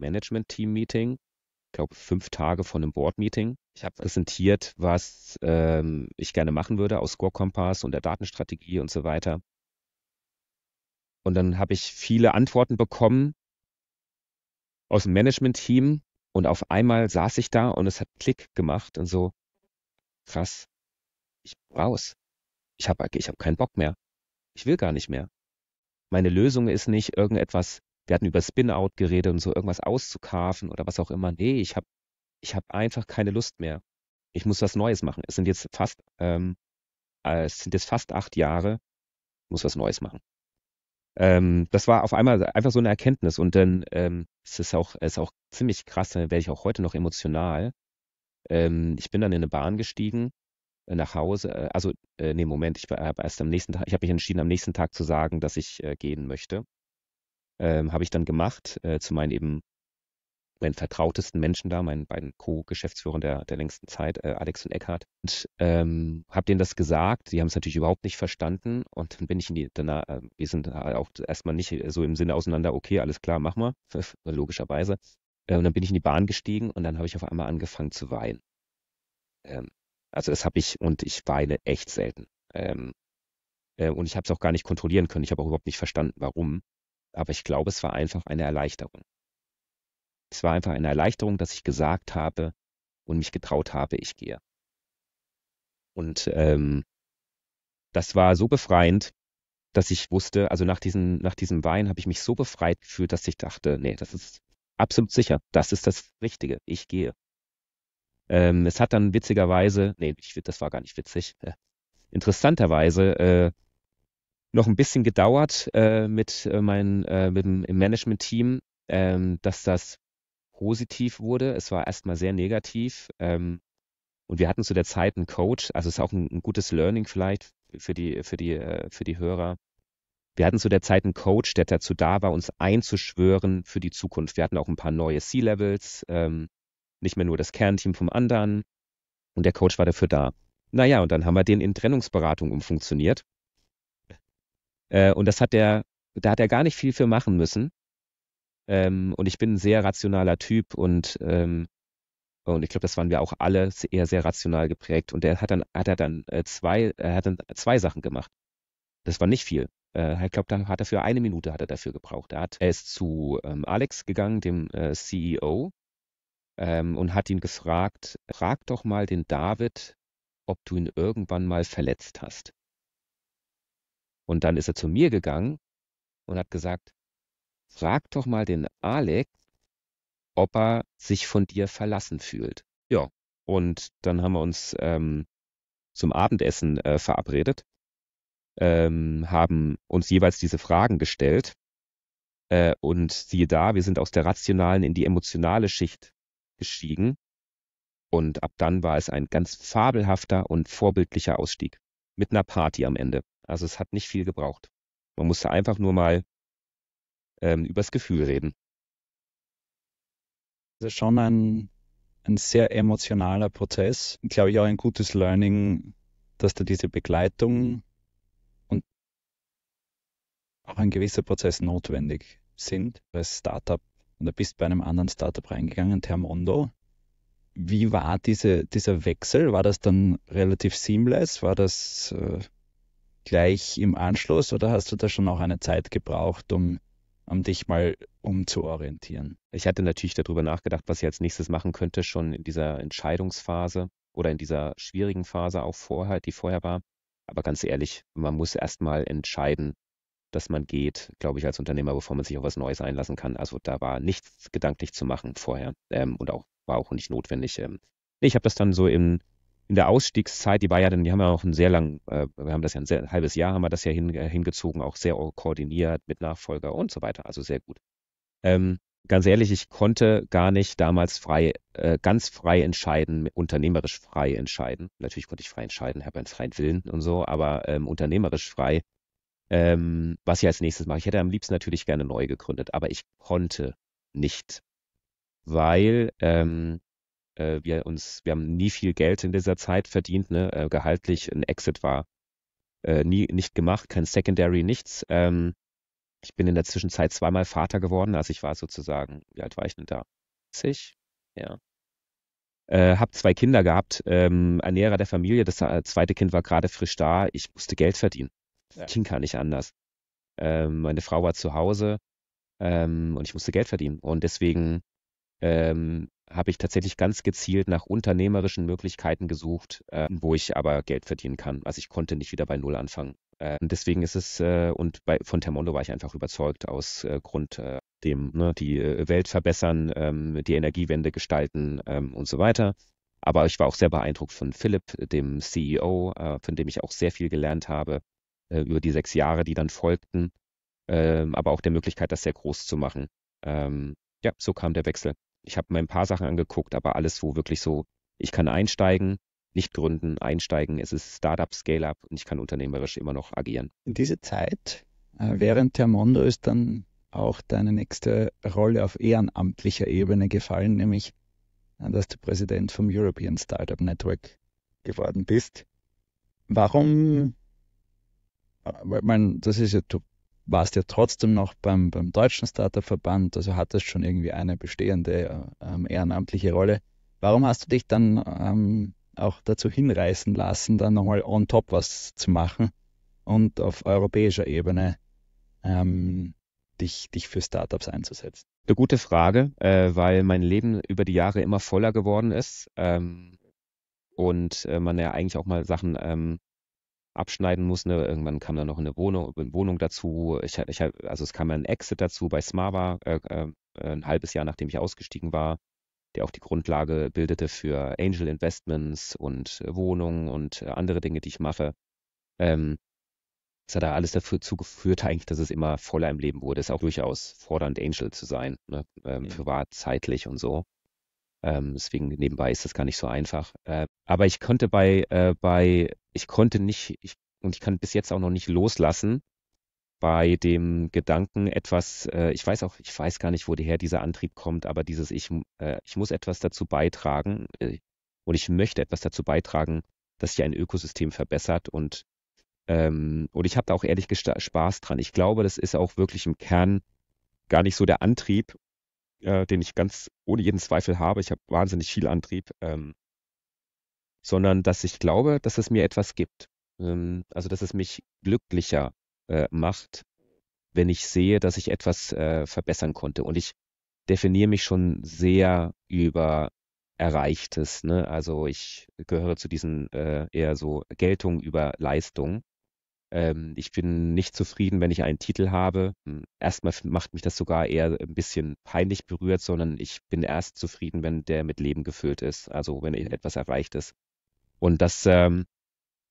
Management-Team-Meeting, ich glaube fünf Tage von einem Board-Meeting. Ich habe präsentiert, was ähm, ich gerne machen würde aus Score Compass und der Datenstrategie und so weiter. Und dann habe ich viele Antworten bekommen aus dem Management-Team und auf einmal saß ich da und es hat Klick gemacht und so, krass, ich raus. Ich habe ich hab keinen Bock mehr. Ich will gar nicht mehr. Meine Lösung ist nicht, irgendetwas wir hatten über Spin-out geredet und so irgendwas auszukaufen oder was auch immer. Nee, ich habe ich hab einfach keine Lust mehr. Ich muss was Neues machen. Es sind jetzt fast, ähm, äh, es sind jetzt fast acht Jahre, ich muss was Neues machen. Ähm, das war auf einmal einfach so eine Erkenntnis und dann ähm, es ist auch, es ist auch ziemlich krass, dann werde ich auch heute noch emotional. Ähm, ich bin dann in eine Bahn gestiegen äh, nach Hause. Äh, also, äh, nee, Moment, ich habe erst am nächsten Tag, ich habe mich entschieden, am nächsten Tag zu sagen, dass ich äh, gehen möchte ähm, habe ich dann gemacht äh, zu meinen eben meinen vertrautesten Menschen da, meinen beiden Co-Geschäftsführern der, der längsten Zeit, äh, Alex und Eckhardt. Und ähm, habe denen das gesagt. die haben es natürlich überhaupt nicht verstanden. Und dann bin ich in die, danach, äh, ähm, wir sind auch erstmal nicht äh, so im Sinne auseinander, okay, alles klar, mach mal, logischerweise. Äh, und dann bin ich in die Bahn gestiegen und dann habe ich auf einmal angefangen zu weinen. Ähm, also das habe ich, und ich weine echt selten. Ähm, äh, und ich habe es auch gar nicht kontrollieren können. Ich habe auch überhaupt nicht verstanden, warum aber ich glaube, es war einfach eine Erleichterung. Es war einfach eine Erleichterung, dass ich gesagt habe und mich getraut habe, ich gehe. Und ähm, das war so befreiend, dass ich wusste, also nach, diesen, nach diesem Wein habe ich mich so befreit gefühlt, dass ich dachte, nee, das ist absolut sicher, das ist das Richtige, ich gehe. Ähm, es hat dann witzigerweise, nee, ich, das war gar nicht witzig, äh, interessanterweise äh, noch ein bisschen gedauert äh, mit, äh, mein, äh, mit dem Management-Team, ähm, dass das positiv wurde. Es war erstmal sehr negativ. Ähm, und wir hatten zu der Zeit einen Coach, also es ist auch ein, ein, gutes Learning vielleicht für die, für die, äh, für die Hörer. Wir hatten zu der Zeit einen Coach, der dazu da war, uns einzuschwören für die Zukunft. Wir hatten auch ein paar neue C-Levels, ähm, nicht mehr nur das Kernteam vom anderen. Und der Coach war dafür da. Naja, und dann haben wir den in Trennungsberatung umfunktioniert äh, und das hat der, da hat er gar nicht viel für machen müssen. Ähm, und ich bin ein sehr rationaler Typ und, ähm, und ich glaube, das waren wir auch alle eher sehr rational geprägt. Und der hat dann, hat er dann äh, zwei, er hat dann zwei Sachen gemacht. Das war nicht viel. Äh, ich glaube, da hat er für eine Minute hat er dafür gebraucht. Er, hat, er ist zu ähm, Alex gegangen, dem äh, CEO, ähm, und hat ihn gefragt, frag doch mal den David, ob du ihn irgendwann mal verletzt hast. Und dann ist er zu mir gegangen und hat gesagt, frag doch mal den Alex, ob er sich von dir verlassen fühlt. Ja, und dann haben wir uns ähm, zum Abendessen äh, verabredet, ähm, haben uns jeweils diese Fragen gestellt. Äh, und siehe da, wir sind aus der rationalen in die emotionale Schicht gestiegen. Und ab dann war es ein ganz fabelhafter und vorbildlicher Ausstieg. Mit einer Party am Ende. Also es hat nicht viel gebraucht. Man musste einfach nur mal ähm, übers Gefühl reden. Das ist schon ein, ein sehr emotionaler Prozess. Ich Glaube ich auch ein gutes Learning, dass da diese Begleitung und auch ein gewisser Prozess notwendig sind. Als Startup, und da bist bei einem anderen Startup reingegangen, Thermondo. Wie war diese, dieser Wechsel? War das dann relativ seamless? War das äh, gleich im Anschluss oder hast du da schon auch eine Zeit gebraucht, um, um dich mal umzuorientieren? Ich hatte natürlich darüber nachgedacht, was ich als nächstes machen könnte, schon in dieser Entscheidungsphase oder in dieser schwierigen Phase auch vorher, die vorher war. Aber ganz ehrlich, man muss erstmal entscheiden, dass man geht, glaube ich, als Unternehmer, bevor man sich auf was Neues einlassen kann. Also da war nichts gedanklich zu machen vorher ähm, und auch war auch nicht notwendig. Ähm. Ich habe das dann so im in der Ausstiegszeit, die war ja dann, die haben ja auch ein sehr langen, äh, wir haben das ja ein, sehr, ein, halbes Jahr, haben wir das ja hin, äh, hingezogen, auch sehr koordiniert mit Nachfolger und so weiter, also sehr gut. Ähm, ganz ehrlich, ich konnte gar nicht damals frei, äh, ganz frei entscheiden, unternehmerisch frei entscheiden. Natürlich konnte ich frei entscheiden, habe einen freien Willen und so, aber ähm, unternehmerisch frei, ähm, was ich als nächstes mache. Ich hätte am liebsten natürlich gerne neu gegründet, aber ich konnte nicht, weil ähm, äh, wir uns, wir haben nie viel Geld in dieser Zeit verdient, ne? Äh, gehaltlich ein Exit war äh, nie nicht gemacht, kein Secondary, nichts. Ähm, ich bin in der Zwischenzeit zweimal Vater geworden, also ich war sozusagen, wie alt war ich denn da? 40? Ja. Äh, habe zwei Kinder gehabt, ähm, Ernährer der Familie, das äh, zweite Kind war gerade frisch da, ich musste Geld verdienen. Ja. Ging gar nicht anders. Ähm, meine Frau war zu Hause ähm, und ich musste Geld verdienen. Und deswegen ähm, habe ich tatsächlich ganz gezielt nach unternehmerischen Möglichkeiten gesucht, äh, wo ich aber Geld verdienen kann. Also ich konnte nicht wieder bei Null anfangen. Äh, deswegen ist es, äh, und bei, von Termondo war ich einfach überzeugt aus äh, Grund äh, dem, ne, die äh, Welt verbessern, ähm, die Energiewende gestalten ähm, und so weiter. Aber ich war auch sehr beeindruckt von Philipp, dem CEO, von dem ich auch sehr viel gelernt habe über die sechs Jahre, die dann folgten, ähm, aber auch der Möglichkeit, das sehr groß zu machen. Ähm, ja, so kam der Wechsel ich habe mir ein paar Sachen angeguckt, aber alles, wo wirklich so, ich kann einsteigen, nicht gründen, einsteigen, es ist Startup, Scale-up und ich kann unternehmerisch immer noch agieren. In dieser Zeit, äh, während der Mondo ist dann auch deine nächste Rolle auf ehrenamtlicher Ebene gefallen, nämlich äh, dass du Präsident vom European Startup Network geworden bist. Warum, äh, ich meine, das ist ja warst ja trotzdem noch beim, beim Deutschen Starterverband, also hattest schon irgendwie eine bestehende ähm, ehrenamtliche Rolle. Warum hast du dich dann ähm, auch dazu hinreißen lassen, dann nochmal on top was zu machen und auf europäischer Ebene ähm, dich, dich für Startups einzusetzen? Eine gute Frage, äh, weil mein Leben über die Jahre immer voller geworden ist ähm, und äh, man ja eigentlich auch mal Sachen ähm, abschneiden muss. Ne? Irgendwann kam dann noch eine Wohnung, eine äh, Wohnung dazu. Ich, ich, also es kam ein Exit dazu bei Smava, äh, äh, ein halbes Jahr nachdem ich ausgestiegen war, der auch die Grundlage bildete für Angel Investments und äh, Wohnungen und äh, andere Dinge, die ich mache. Ähm, das hat da alles dafür zugeführt, eigentlich, dass es immer voller im Leben wurde. Es ist auch durchaus fordernd, Angel zu sein, ne? ähm, ja. privat, zeitlich und so. Ähm, deswegen nebenbei ist das gar nicht so einfach. Äh, aber ich konnte bei, äh, bei, ich konnte nicht, ich, und ich kann bis jetzt auch noch nicht loslassen bei dem Gedanken etwas, äh, ich weiß auch, ich weiß gar nicht, woher dieser Antrieb kommt, aber dieses, ich, äh, ich muss etwas dazu beitragen äh, und ich möchte etwas dazu beitragen, dass sich ein Ökosystem verbessert und ähm, und ich habe da auch ehrlich Spaß dran. Ich glaube, das ist auch wirklich im Kern gar nicht so der Antrieb äh, den ich ganz ohne jeden Zweifel habe. Ich habe wahnsinnig viel Antrieb, ähm, sondern dass ich glaube, dass es mir etwas gibt. Ähm, also dass es mich glücklicher äh, macht, wenn ich sehe, dass ich etwas äh, verbessern konnte. Und ich definiere mich schon sehr über Erreichtes. Ne? Also ich gehöre zu diesen äh, eher so Geltung über Leistung. Ähm, ich bin nicht zufrieden, wenn ich einen Titel habe. Hm, erstmal macht mich das sogar eher ein bisschen peinlich berührt, sondern ich bin erst zufrieden, wenn der mit Leben gefüllt ist, also wenn e-, etwas erreicht ist. Und das, ähm,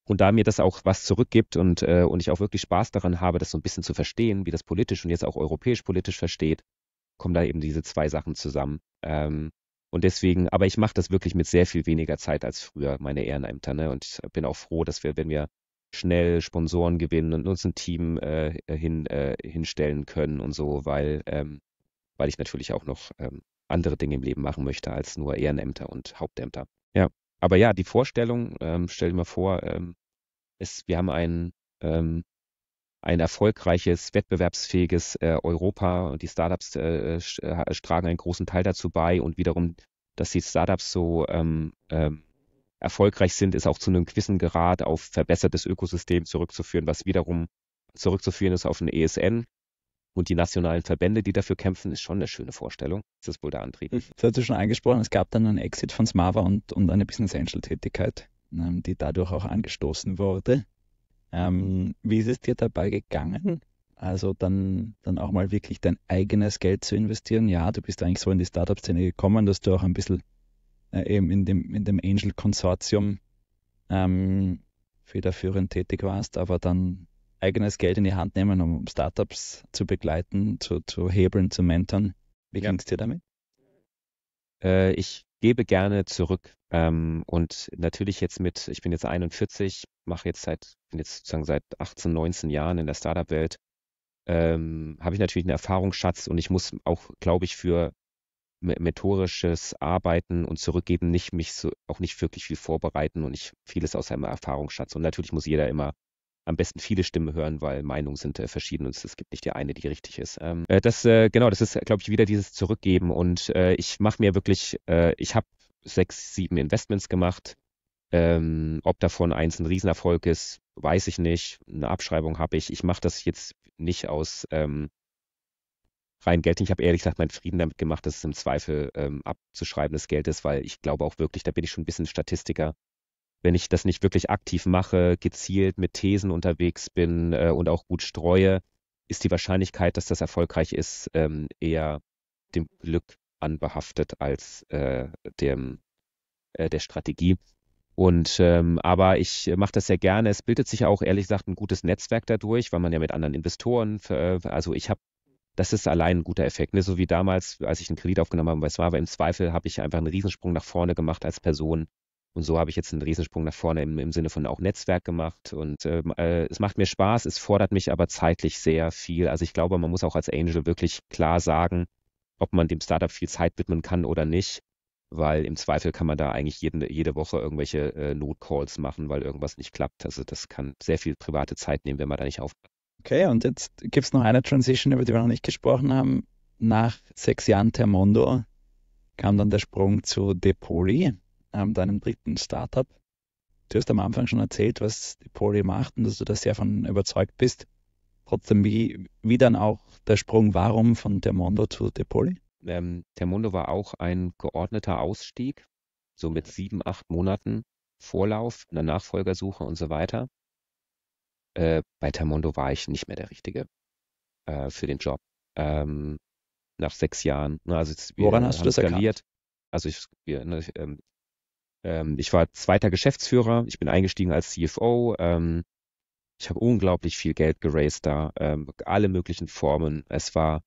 und da mir das auch was zurückgibt und, äh, und ich auch wirklich Spaß daran habe, das so ein bisschen zu verstehen, wie das politisch und jetzt auch europäisch politisch versteht, kommen da eben diese zwei Sachen zusammen. Ähm, und deswegen, aber ich mache das wirklich mit sehr viel weniger Zeit als früher, meine Ehrenämter. Ne? Und ich bin auch froh, dass wir, wenn wir schnell Sponsoren gewinnen und uns ein Team äh, hin, äh, hinstellen können und so, weil, ähm, weil ich natürlich auch noch ähm, andere Dinge im Leben machen möchte als nur Ehrenämter und Hauptämter. Ja, aber ja, die Vorstellung, ähm, stell dir mal vor, ähm, ist, wir haben ein, ähm, ein erfolgreiches, wettbewerbsfähiges äh, Europa und die Startups äh, äh tragen einen großen Teil dazu bei und wiederum, dass die Startups so ähm, ähm, erfolgreich sind, ist auch zu einem gewissen Grad auf verbessertes Ökosystem zurückzuführen, was wiederum zurückzuführen ist auf ein ESN. Und die nationalen Verbände, die dafür kämpfen, ist schon eine schöne Vorstellung. Das ist wohl der Antrieb. Mhm. Das hast du schon angesprochen, es gab dann einen Exit von Smava und, und eine Business Angel-Tätigkeit, ähm, die dadurch auch angestoßen wurde. Ähm, wie ist es dir dabei gegangen? Also dann, dann auch mal wirklich dein eigenes Geld zu investieren. Ja, du bist eigentlich so in die Startup-Szene gekommen, dass du auch ein bisschen äh, eben in dem, in dem Angel-Konsortium ähm, federführend tätig warst, aber dann eigenes Geld in die Hand nehmen, um Startups zu begleiten, zu, zu hebeln, zu mentern. Wie ja. ging es dir damit? Äh, ich gebe gerne zurück ähm, und natürlich jetzt mit, ich bin jetzt 41, mache jetzt seit, bin jetzt sozusagen seit 18, 19 Jahren in der Startup-Welt, ähm, habe ich natürlich einen Erfahrungsschatz und ich muss auch, glaube ich, für methodisches Arbeiten und Zurückgeben nicht mich so, auch nicht wirklich viel vorbereiten und ich vieles aus einem Erfahrungsschatz. Und natürlich muss jeder immer am besten viele Stimmen hören, weil Meinungen sind äh, verschieden und es gibt nicht die eine, die richtig ist. Ähm, äh, das, äh, genau, das ist, glaube ich, wieder dieses Zurückgeben und äh, ich mache mir wirklich, äh, ich habe sechs, sieben Investments gemacht. Ähm, ob davon eins ein Riesenerfolg ist, weiß ich nicht. Eine Abschreibung habe ich. Ich mache das jetzt nicht aus ähm, rein Geld. Ich habe ehrlich gesagt meinen Frieden damit gemacht, dass es im Zweifel ähm, abzuschreiben des Geldes, weil ich glaube auch wirklich, da bin ich schon ein bisschen Statistiker. Wenn ich das nicht wirklich aktiv mache, gezielt mit Thesen unterwegs bin äh, und auch gut streue, ist die Wahrscheinlichkeit, dass das erfolgreich ist, ähm, eher dem Glück anbehaftet als äh, dem, äh, der Strategie. Und ähm, aber ich mache das sehr gerne. Es bildet sich ja auch ehrlich gesagt ein gutes Netzwerk dadurch, weil man ja mit anderen Investoren, äh, also ich habe das ist allein ein guter Effekt. Ne? So wie damals, als ich einen Kredit aufgenommen habe bei aber im Zweifel habe ich einfach einen Riesensprung nach vorne gemacht als Person. Und so habe ich jetzt einen Riesensprung nach vorne im, im Sinne von auch Netzwerk gemacht. Und ähm, äh, es macht mir Spaß, es fordert mich aber zeitlich sehr viel. Also ich glaube, man muss auch als Angel wirklich klar sagen, ob man dem Startup viel Zeit widmen kann oder nicht. Weil im Zweifel kann man da eigentlich jeden, jede Woche irgendwelche äh, Notcalls machen, weil irgendwas nicht klappt. Also das kann sehr viel private Zeit nehmen, wenn man da nicht aufpasst. Okay, und jetzt gibt es noch eine Transition, über die wir noch nicht gesprochen haben. Nach sechs Jahren Termondo kam dann der Sprung zu Depoli, ähm, deinem dritten Startup. Du hast am Anfang schon erzählt, was Depoli macht und dass du da sehr von überzeugt bist. Trotzdem, wie, wie dann auch der Sprung, warum von Termondo zu Depoli? Ähm, Termondo war auch ein geordneter Ausstieg, so mit sieben, acht Monaten Vorlauf, einer Nachfolgersuche und so weiter äh, bei Termondo war ich nicht mehr der Richtige äh, für den Job. Ähm, nach sechs Jahren. Ne, also jetzt, Woran hast du das skaliert. erkannt? Also ich, wir, ne, ich, ähm, ähm ich, war zweiter Geschäftsführer, ich bin eingestiegen als CFO. Ähm, ich habe unglaublich viel Geld geraced da, ähm, alle möglichen Formen. Es war,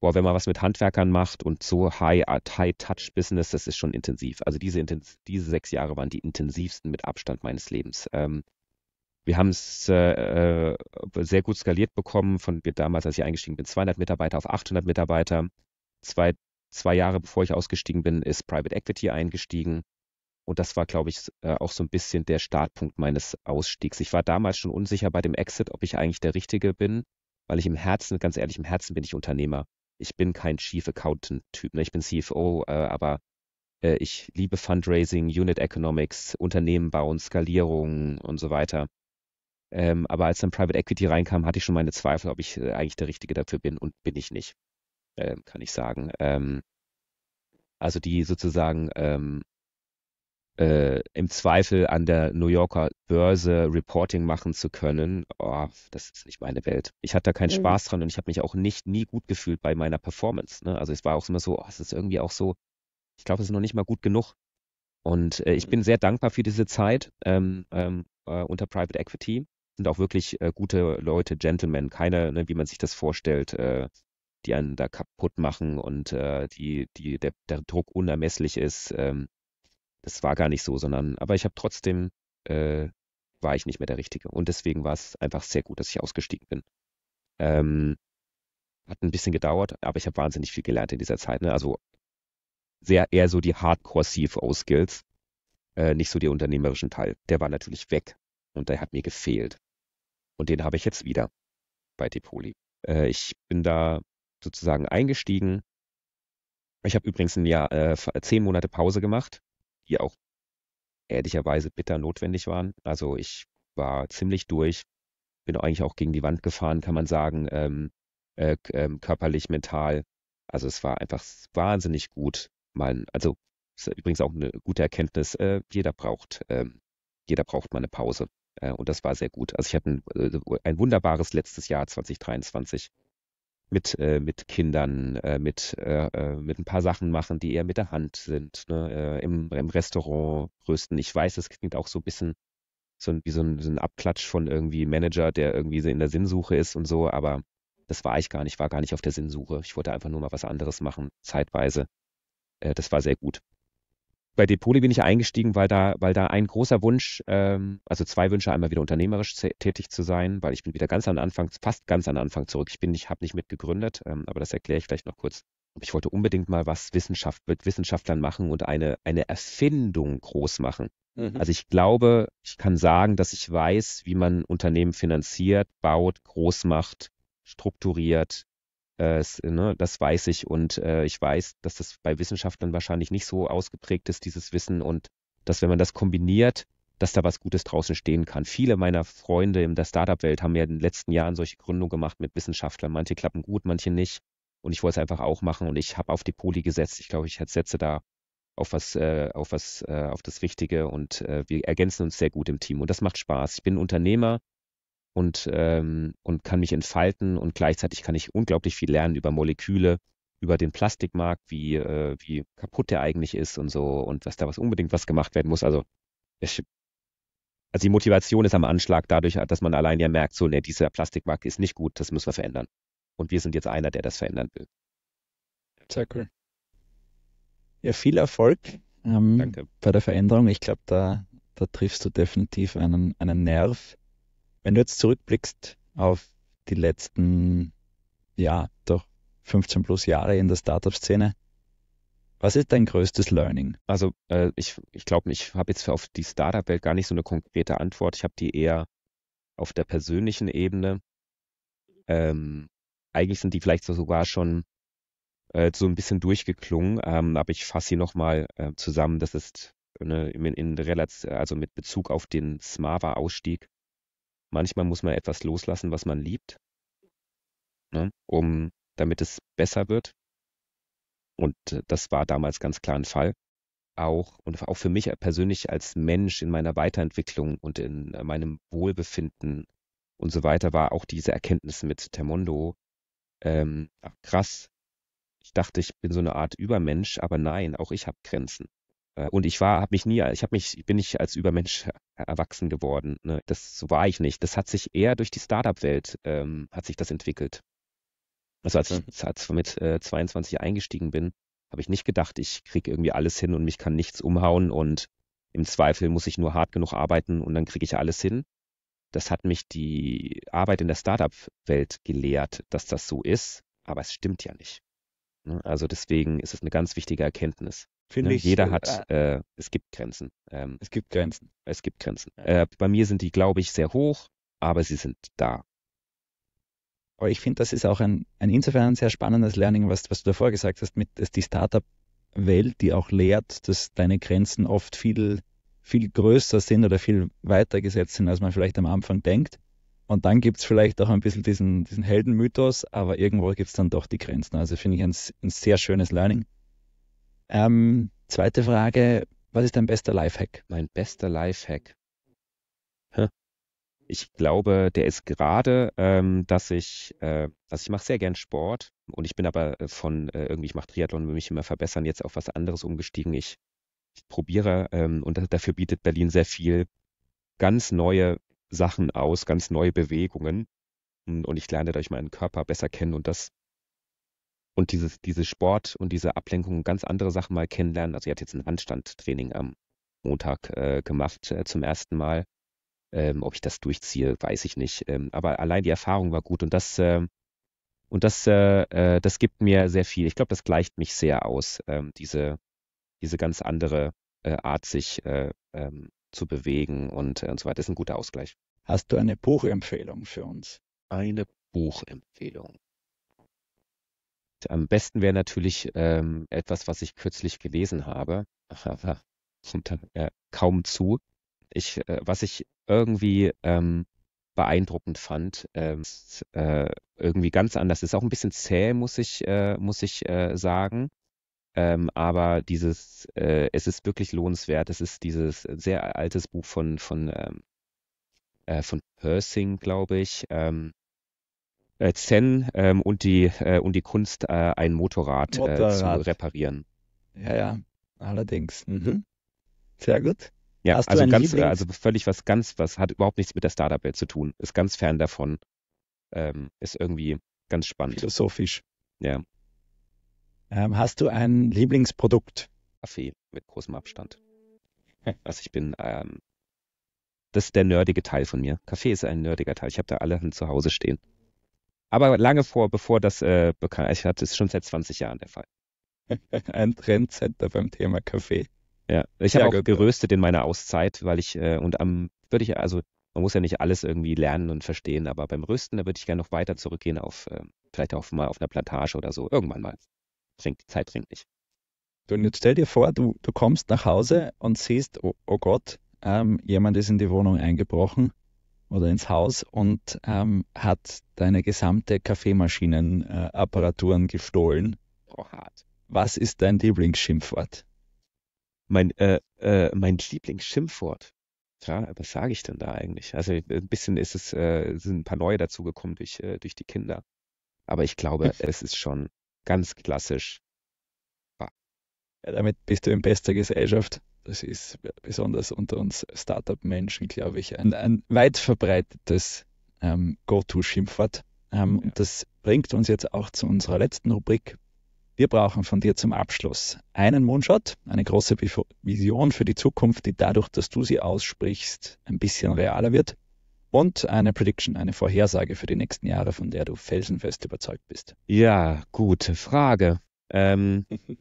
boah, wenn man was mit Handwerkern macht und so High-Touch-Business, high äh, das ist schon intensiv. Also diese, diese sechs Jahre waren die intensivsten mit Abstand meines Lebens. Ähm, wir haben es äh, äh, sehr gut skaliert bekommen, von damals, als ich eingestiegen bin, 200 Mitarbeiter auf 800 Mitarbeiter. Zwei, zwei Jahre bevor ich ausgestiegen bin, ist Private Equity eingestiegen. Und das war, glaube ich, äh, auch so ein bisschen der Startpunkt meines Ausstiegs. Ich war damals schon unsicher bei dem Exit, ob ich eigentlich der Richtige bin, weil ich im Herzen, ganz ehrlich, im Herzen bin ich Unternehmer. Ich bin kein Chief Accountant-Typ. Ne? Ich bin CFO, äh, aber äh, ich liebe Fundraising, Unit Economics, Unternehmen bauen, Skalierung und so weiter. Ähm, aber als dann Private Equity reinkam, hatte ich schon meine Zweifel, ob ich äh, eigentlich der Richtige dafür bin und bin ich nicht, ähm, kann ich sagen. Ähm, also die sozusagen ähm, äh, im Zweifel an der New Yorker Börse Reporting machen zu können, oh, das ist nicht meine Welt. Ich hatte da keinen mhm. Spaß dran und ich habe mich auch nicht nie gut gefühlt bei meiner Performance. Ne? Also es war auch immer so, oh, es ist irgendwie auch so, ich glaube, es ist noch nicht mal gut genug. Und äh, ich mhm. bin sehr dankbar für diese Zeit ähm, ähm äh, unter Private Equity sind auch wirklich äh, gute Leute, Gentlemen, keine, ne, wie man sich das vorstellt, äh, die einen da kaputt machen und äh, die, die, der, der Druck unermesslich ist. Ähm, das war gar nicht so, sondern, aber ich habe trotzdem, äh, war ich nicht mehr der Richtige. Und deswegen war es einfach sehr gut, dass ich ausgestiegen bin. Ähm, hat ein bisschen gedauert, aber ich habe wahnsinnig viel gelernt in dieser Zeit. Ne? Also sehr eher so die Hardcore-CFO-Skills, äh, nicht so der unternehmerischen Teil. Der war natürlich weg und der hat mir gefehlt. Und den habe ich jetzt wieder bei Depoli. Äh, ich bin da sozusagen eingestiegen. Ich habe übrigens ein Jahr, äh, zehn Monate Pause gemacht, die auch ehrlicherweise bitter notwendig waren. Also ich war ziemlich durch, bin eigentlich auch gegen die Wand gefahren, kann man sagen, ähm, äh, ähm, körperlich, mental. Also es war einfach wahnsinnig gut. Mein, also ist übrigens auch eine gute Erkenntnis, äh, jeder braucht, äh, jeder braucht mal eine Pause. Äh, und das war sehr gut. Also ich hatte ein, äh, ein wunderbares letztes Jahr 2023 mit, äh, mit Kindern, äh, mit, äh, äh, mit ein paar Sachen machen, die eher mit der Hand sind, ne? im, im Restaurant rösten. Ich weiß, es klingt auch so ein bisschen so ein, wie so ein, so ein Abklatsch von irgendwie Manager, der irgendwie in der Sinnsuche ist und so, aber das war ich gar nicht, war gar nicht auf der Sinnsuche. Ich wollte einfach nur mal was anderes machen, zeitweise. das war sehr gut bei Depoli bin ich eingestiegen, weil da, weil da ein großer Wunsch, ähm, also zwei Wünsche, einmal wieder unternehmerisch tätig zu sein, weil ich bin wieder ganz am Anfang, fast ganz am Anfang zurück. Ich bin nicht, habe nicht mitgegründet, ähm, aber das erkläre ich vielleicht noch kurz. Ich wollte unbedingt mal was Wissenschaft, mit Wissenschaftlern machen und eine, eine Erfindung groß machen. Mhm. Also ich glaube, ich kann sagen, dass ich weiß, wie man Unternehmen finanziert, baut, groß macht, strukturiert, äh, ne, das weiß ich und äh, ich weiß, dass das bei Wissenschaftlern wahrscheinlich nicht so ausgeprägt ist, dieses Wissen und dass wenn man das kombiniert, dass da was Gutes draußen stehen kann. Viele meiner Freunde in der Startup-Welt haben ja in den letzten Jahren solche Gründungen gemacht mit Wissenschaftlern. Manche klappen gut, manche nicht. Und ich wollte es einfach auch machen und ich habe auf die Poli gesetzt. Ich glaube, ich setze da auf was, äh, auf was, auf das Richtige und wir ergänzen uns sehr gut im Team und das macht Spaß. Ich bin Unternehmer, und, ähm, und kann mich entfalten und gleichzeitig kann ich unglaublich viel lernen über Moleküle, über den Plastikmarkt, wie, äh, wie kaputt der eigentlich ist und so und dass da was unbedingt was gemacht werden muss. Also, ich, also die Motivation ist am Anschlag dadurch, dass man allein ja merkt, so, nee, dieser Plastikmarkt ist nicht gut, das müssen wir verändern. Und wir sind jetzt einer, der das verändern will. Sehr cool. Ja, viel Erfolg ähm, bei der Veränderung. Ich glaube, da, da triffst du definitiv einen, einen Nerv wenn du jetzt zurückblickst auf die letzten, ja, doch 15 plus Jahre in der Startup-Szene, was ist dein größtes Learning? Also äh, ich glaube, ich, glaub, ich habe jetzt auf die Startup-Welt gar nicht so eine konkrete Antwort. Ich habe die eher auf der persönlichen Ebene. Ähm, eigentlich sind die vielleicht sogar schon äh, so ein bisschen durchgeklungen, ähm, aber ich fasse sie nochmal äh, zusammen. Das ist eine, äh, in, in Relaz also mit Bezug auf den Smava-Ausstieg manchmal muss man etwas loslassen, was man liebt, ne, um, damit es besser wird. Und äh, das war damals ganz klar ein Fall. Auch, und auch für mich persönlich als Mensch in meiner Weiterentwicklung und in äh, meinem Wohlbefinden und so weiter war auch diese Erkenntnis mit Termondo ähm, krass. Ich dachte, ich bin so eine Art Übermensch, aber nein, auch ich habe Grenzen. Äh, und ich war, habe mich nie, ich habe mich, bin nicht als Übermensch erwachsen geworden. Ne? Das so war ich nicht. Das hat sich eher durch die Startup-Welt ähm, hat sich das entwickelt. Also als ich als mit äh, 22 eingestiegen bin, habe ich nicht gedacht, ich kriege irgendwie alles hin und mich kann nichts umhauen und im Zweifel muss ich nur hart genug arbeiten und dann kriege ich alles hin. Das hat mich die Arbeit in der Startup-Welt gelehrt, dass das so ist, aber es stimmt ja nicht. Ne? Also deswegen ist es eine ganz wichtige Erkenntnis. Finde ne? ich. Jeder hat, äh, äh, es gibt Grenzen. Ähm, es gibt Grenzen. Es gibt Grenzen. Äh, bei mir sind die, glaube ich, sehr hoch, aber sie sind da. Aber ich finde, das ist auch ein, ein insofern ein sehr spannendes Learning, was, was du davor gesagt hast, mit dass die Startup-Welt, die auch lehrt, dass deine Grenzen oft viel, viel größer sind oder viel weiter gesetzt sind, als man vielleicht am Anfang denkt. Und dann gibt es vielleicht auch ein bisschen diesen, diesen Heldenmythos, aber irgendwo gibt es dann doch die Grenzen. Also finde ich ein, ein sehr schönes Learning. Ähm, zweite Frage, was ist dein bester Lifehack? Mein bester Lifehack. Ich glaube, der ist gerade, ähm, dass ich, äh, also ich mache sehr gern Sport und ich bin aber äh, von äh, irgendwie, ich mache Triathlon, will mich immer verbessern, jetzt auf was anderes umgestiegen. Ich, ich probiere ähm, und dafür bietet Berlin sehr viel ganz neue Sachen aus, ganz neue Bewegungen und ich lerne dadurch meinen Körper besser kennen und das und dieses, diese Sport und diese Ablenkung ganz andere Sachen mal kennenlernen. Also ihr habt jetzt ein Handstandtraining am Montag äh, gemacht äh, zum ersten Mal. Ähm, ob ich das durchziehe, weiß ich nicht. Ähm, aber allein die Erfahrung war gut und das äh, und das äh, äh, das gibt mir sehr viel. Ich glaube, das gleicht mich sehr aus. Ähm, diese diese ganz andere äh, Art, sich äh, ähm, zu bewegen und äh, und so weiter, das ist ein guter Ausgleich. Hast du eine Buchempfehlung für uns? Eine Buchempfehlung. Am besten wäre natürlich ähm, etwas, was ich kürzlich gelesen habe, aber kommt äh, kaum zu. Ich, äh, was ich irgendwie ähm, beeindruckend fand, ähm, äh, ist, irgendwie ganz anders. Ist auch ein bisschen zäh, muss ich, äh, muss ich äh, sagen. Ähm, aber dieses, äh, es ist wirklich lohnenswert. Es ist dieses sehr altes Buch von, von, ähm, von Hersing, glaube ich. Ähm, äh, Zen ähm, und, die, äh, und die Kunst, äh, ein Motorrad, äh, Motorrad. zu reparieren. Ja, ja, allerdings. Mhm. Sehr gut. Ja, Hast also ganz, Lieblings also völlig was ganz, was hat überhaupt nichts mit der Startup-Welt zu tun, ist ganz fern davon, ähm, ist irgendwie ganz spannend. Philosophisch. Ja. Ähm, hast du ein Lieblingsprodukt? Kaffee mit großem Abstand. Also ich bin, ähm, das ist der nerdige Teil von mir. Kaffee ist ein nerdiger Teil. Ich habe da alle zu Hause stehen. Aber lange vor, bevor das äh, bekannt also ich hatte es schon seit 20 Jahren der Fall. Ein Trendsetter beim Thema Kaffee. Ja, ich habe auch gut. Genau. geröstet in meiner Auszeit, weil ich äh, und am würde ich also man muss ja nicht alles irgendwie lernen und verstehen, aber beim Rösten da würde ich gerne noch weiter zurückgehen auf äh, vielleicht auch mal auf einer Plantage oder so irgendwann mal. Trinkt die Zeit trinkt nicht. Du, und jetzt stell dir vor, du, du kommst nach Hause und siehst, oh, oh Gott, ähm, jemand ist in die Wohnung eingebrochen oder ins Haus und ähm, hat deine gesamte Kaffeemaschinenapparaturen äh, gestohlen. Oh, hart. Was ist dein Lieblingsschimpfwort? Mein, äh, äh, mein Lieblingsschimpfwort? Tja, was sage ich denn da eigentlich? Also ein bisschen ist es, äh, sind ein paar neue dazugekommen durch, äh, durch die Kinder. Aber ich glaube, hm. es ist schon ganz klassisch. Ja, damit bist du in bester Gesellschaft. Das ist besonders unter uns Startup-Menschen, glaube ich, ein, ein weit verbreitetes ähm, Go-To-Schimpfwort. Ähm, ja. Das bringt uns jetzt auch zu unserer letzten Rubrik. Wir brauchen von dir zum Abschluss einen Moonshot, eine große Vision für die Zukunft, die dadurch, dass du sie aussprichst, ein bisschen realer wird und eine Prediction, eine Vorhersage für die nächsten Jahre, von der du felsenfest überzeugt bist. Ja, gute Frage. Ähm,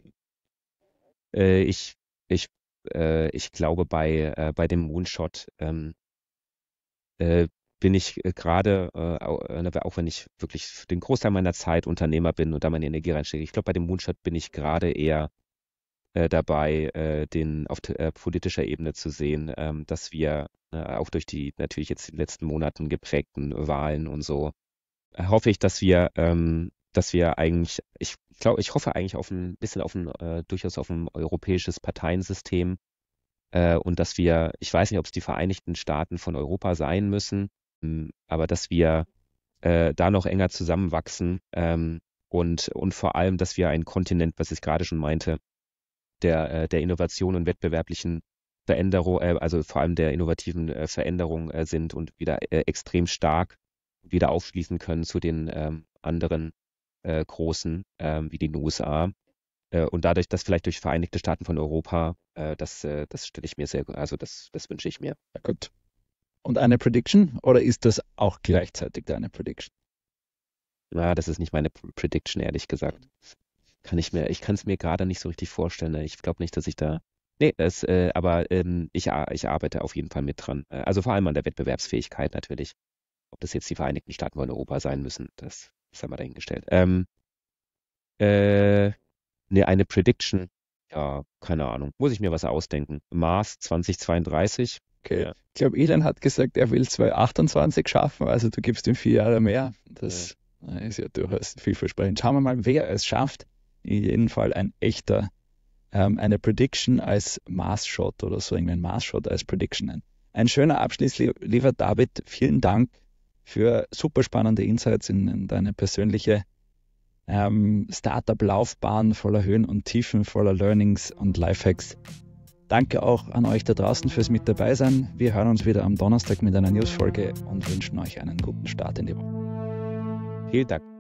äh, ich, ich äh, ich glaube, bei, äh, bei dem Moonshot ähm, äh, bin ich äh, gerade, äh, äh, ne, auch wenn ich wirklich den Großteil meiner Zeit Unternehmer bin und da meine Energie reinstecke, ich glaube, bei dem Moonshot bin ich gerade eher dabei, den auf politischer Ebene zu sehen, ähm, dass wir auch durch die natürlich jetzt in den letzten Monaten geprägten Wahlen und so, hoffe ich, dass wir ähm, dass wir eigentlich, ich glaube, ich hoffe eigentlich auf ein bisschen auf ein, äh, durchaus auf ein europäisches Parteiensystem äh, und dass wir, ich weiß nicht, ob es die Vereinigten Staaten von Europa sein müssen, hm, aber dass wir äh, da noch enger zusammenwachsen ähm, und, und vor allem, dass wir ein Kontinent, was ich gerade schon meinte, der, äh, der Innovation und wettbewerblichen Veränderung, äh, also vor allem der innovativen äh, Veränderung sind und wieder extrem stark wieder aufschließen können zu den ähm, anderen äh, großen ähm, wie den USA. Äh, und dadurch, dass vielleicht durch Vereinigte Staaten von Europa, äh, das, äh, das stelle ich mir sehr, gut, also das, das wünsche ich mir. Ja, gut. Und eine Prediction oder ist das auch gleichzeitig deine Prediction? Na, das ist nicht meine Prediction, ehrlich gesagt. Kann ich mir, ich kann es mir gerade nicht so richtig vorstellen. Ne? Ich glaube nicht, dass ich da. Nee, das, äh, aber ähm, ich, ich arbeite auf jeden Fall mit dran. Äh, also vor allem an der Wettbewerbsfähigkeit natürlich ob das jetzt die Vereinigten Staaten von Europa sein müssen. Das ist ja mal dahingestellt. Ähm, äh, ne, eine Prediction. Ja, keine Ahnung. Muss ich mir was ausdenken. Mars 2032. Okay. Ja. Ich glaube, Elon hat gesagt, er will 2028 schaffen, also du gibst ihm vier Jahre mehr. Das ja. Äh, ist ja durchaus vielversprechend. Schauen wir mal, wer es schafft. In jedem Fall ein echter, ähm, eine Prediction als Mars-Shot oder so, irgendein Mars-Shot als Prediction ein. Ein schöner Abschluss, lieber David. Vielen Dank für super spannende Insights in, in deine persönliche ähm, Startup-Laufbahn voller Höhen und Tiefen, voller Learnings und Lifehacks. Danke auch an euch da draußen fürs Mit dabei sein. Wir hören uns wieder am Donnerstag mit einer Newsfolge und wünschen euch einen guten Start in die Woche. Vielen Dank.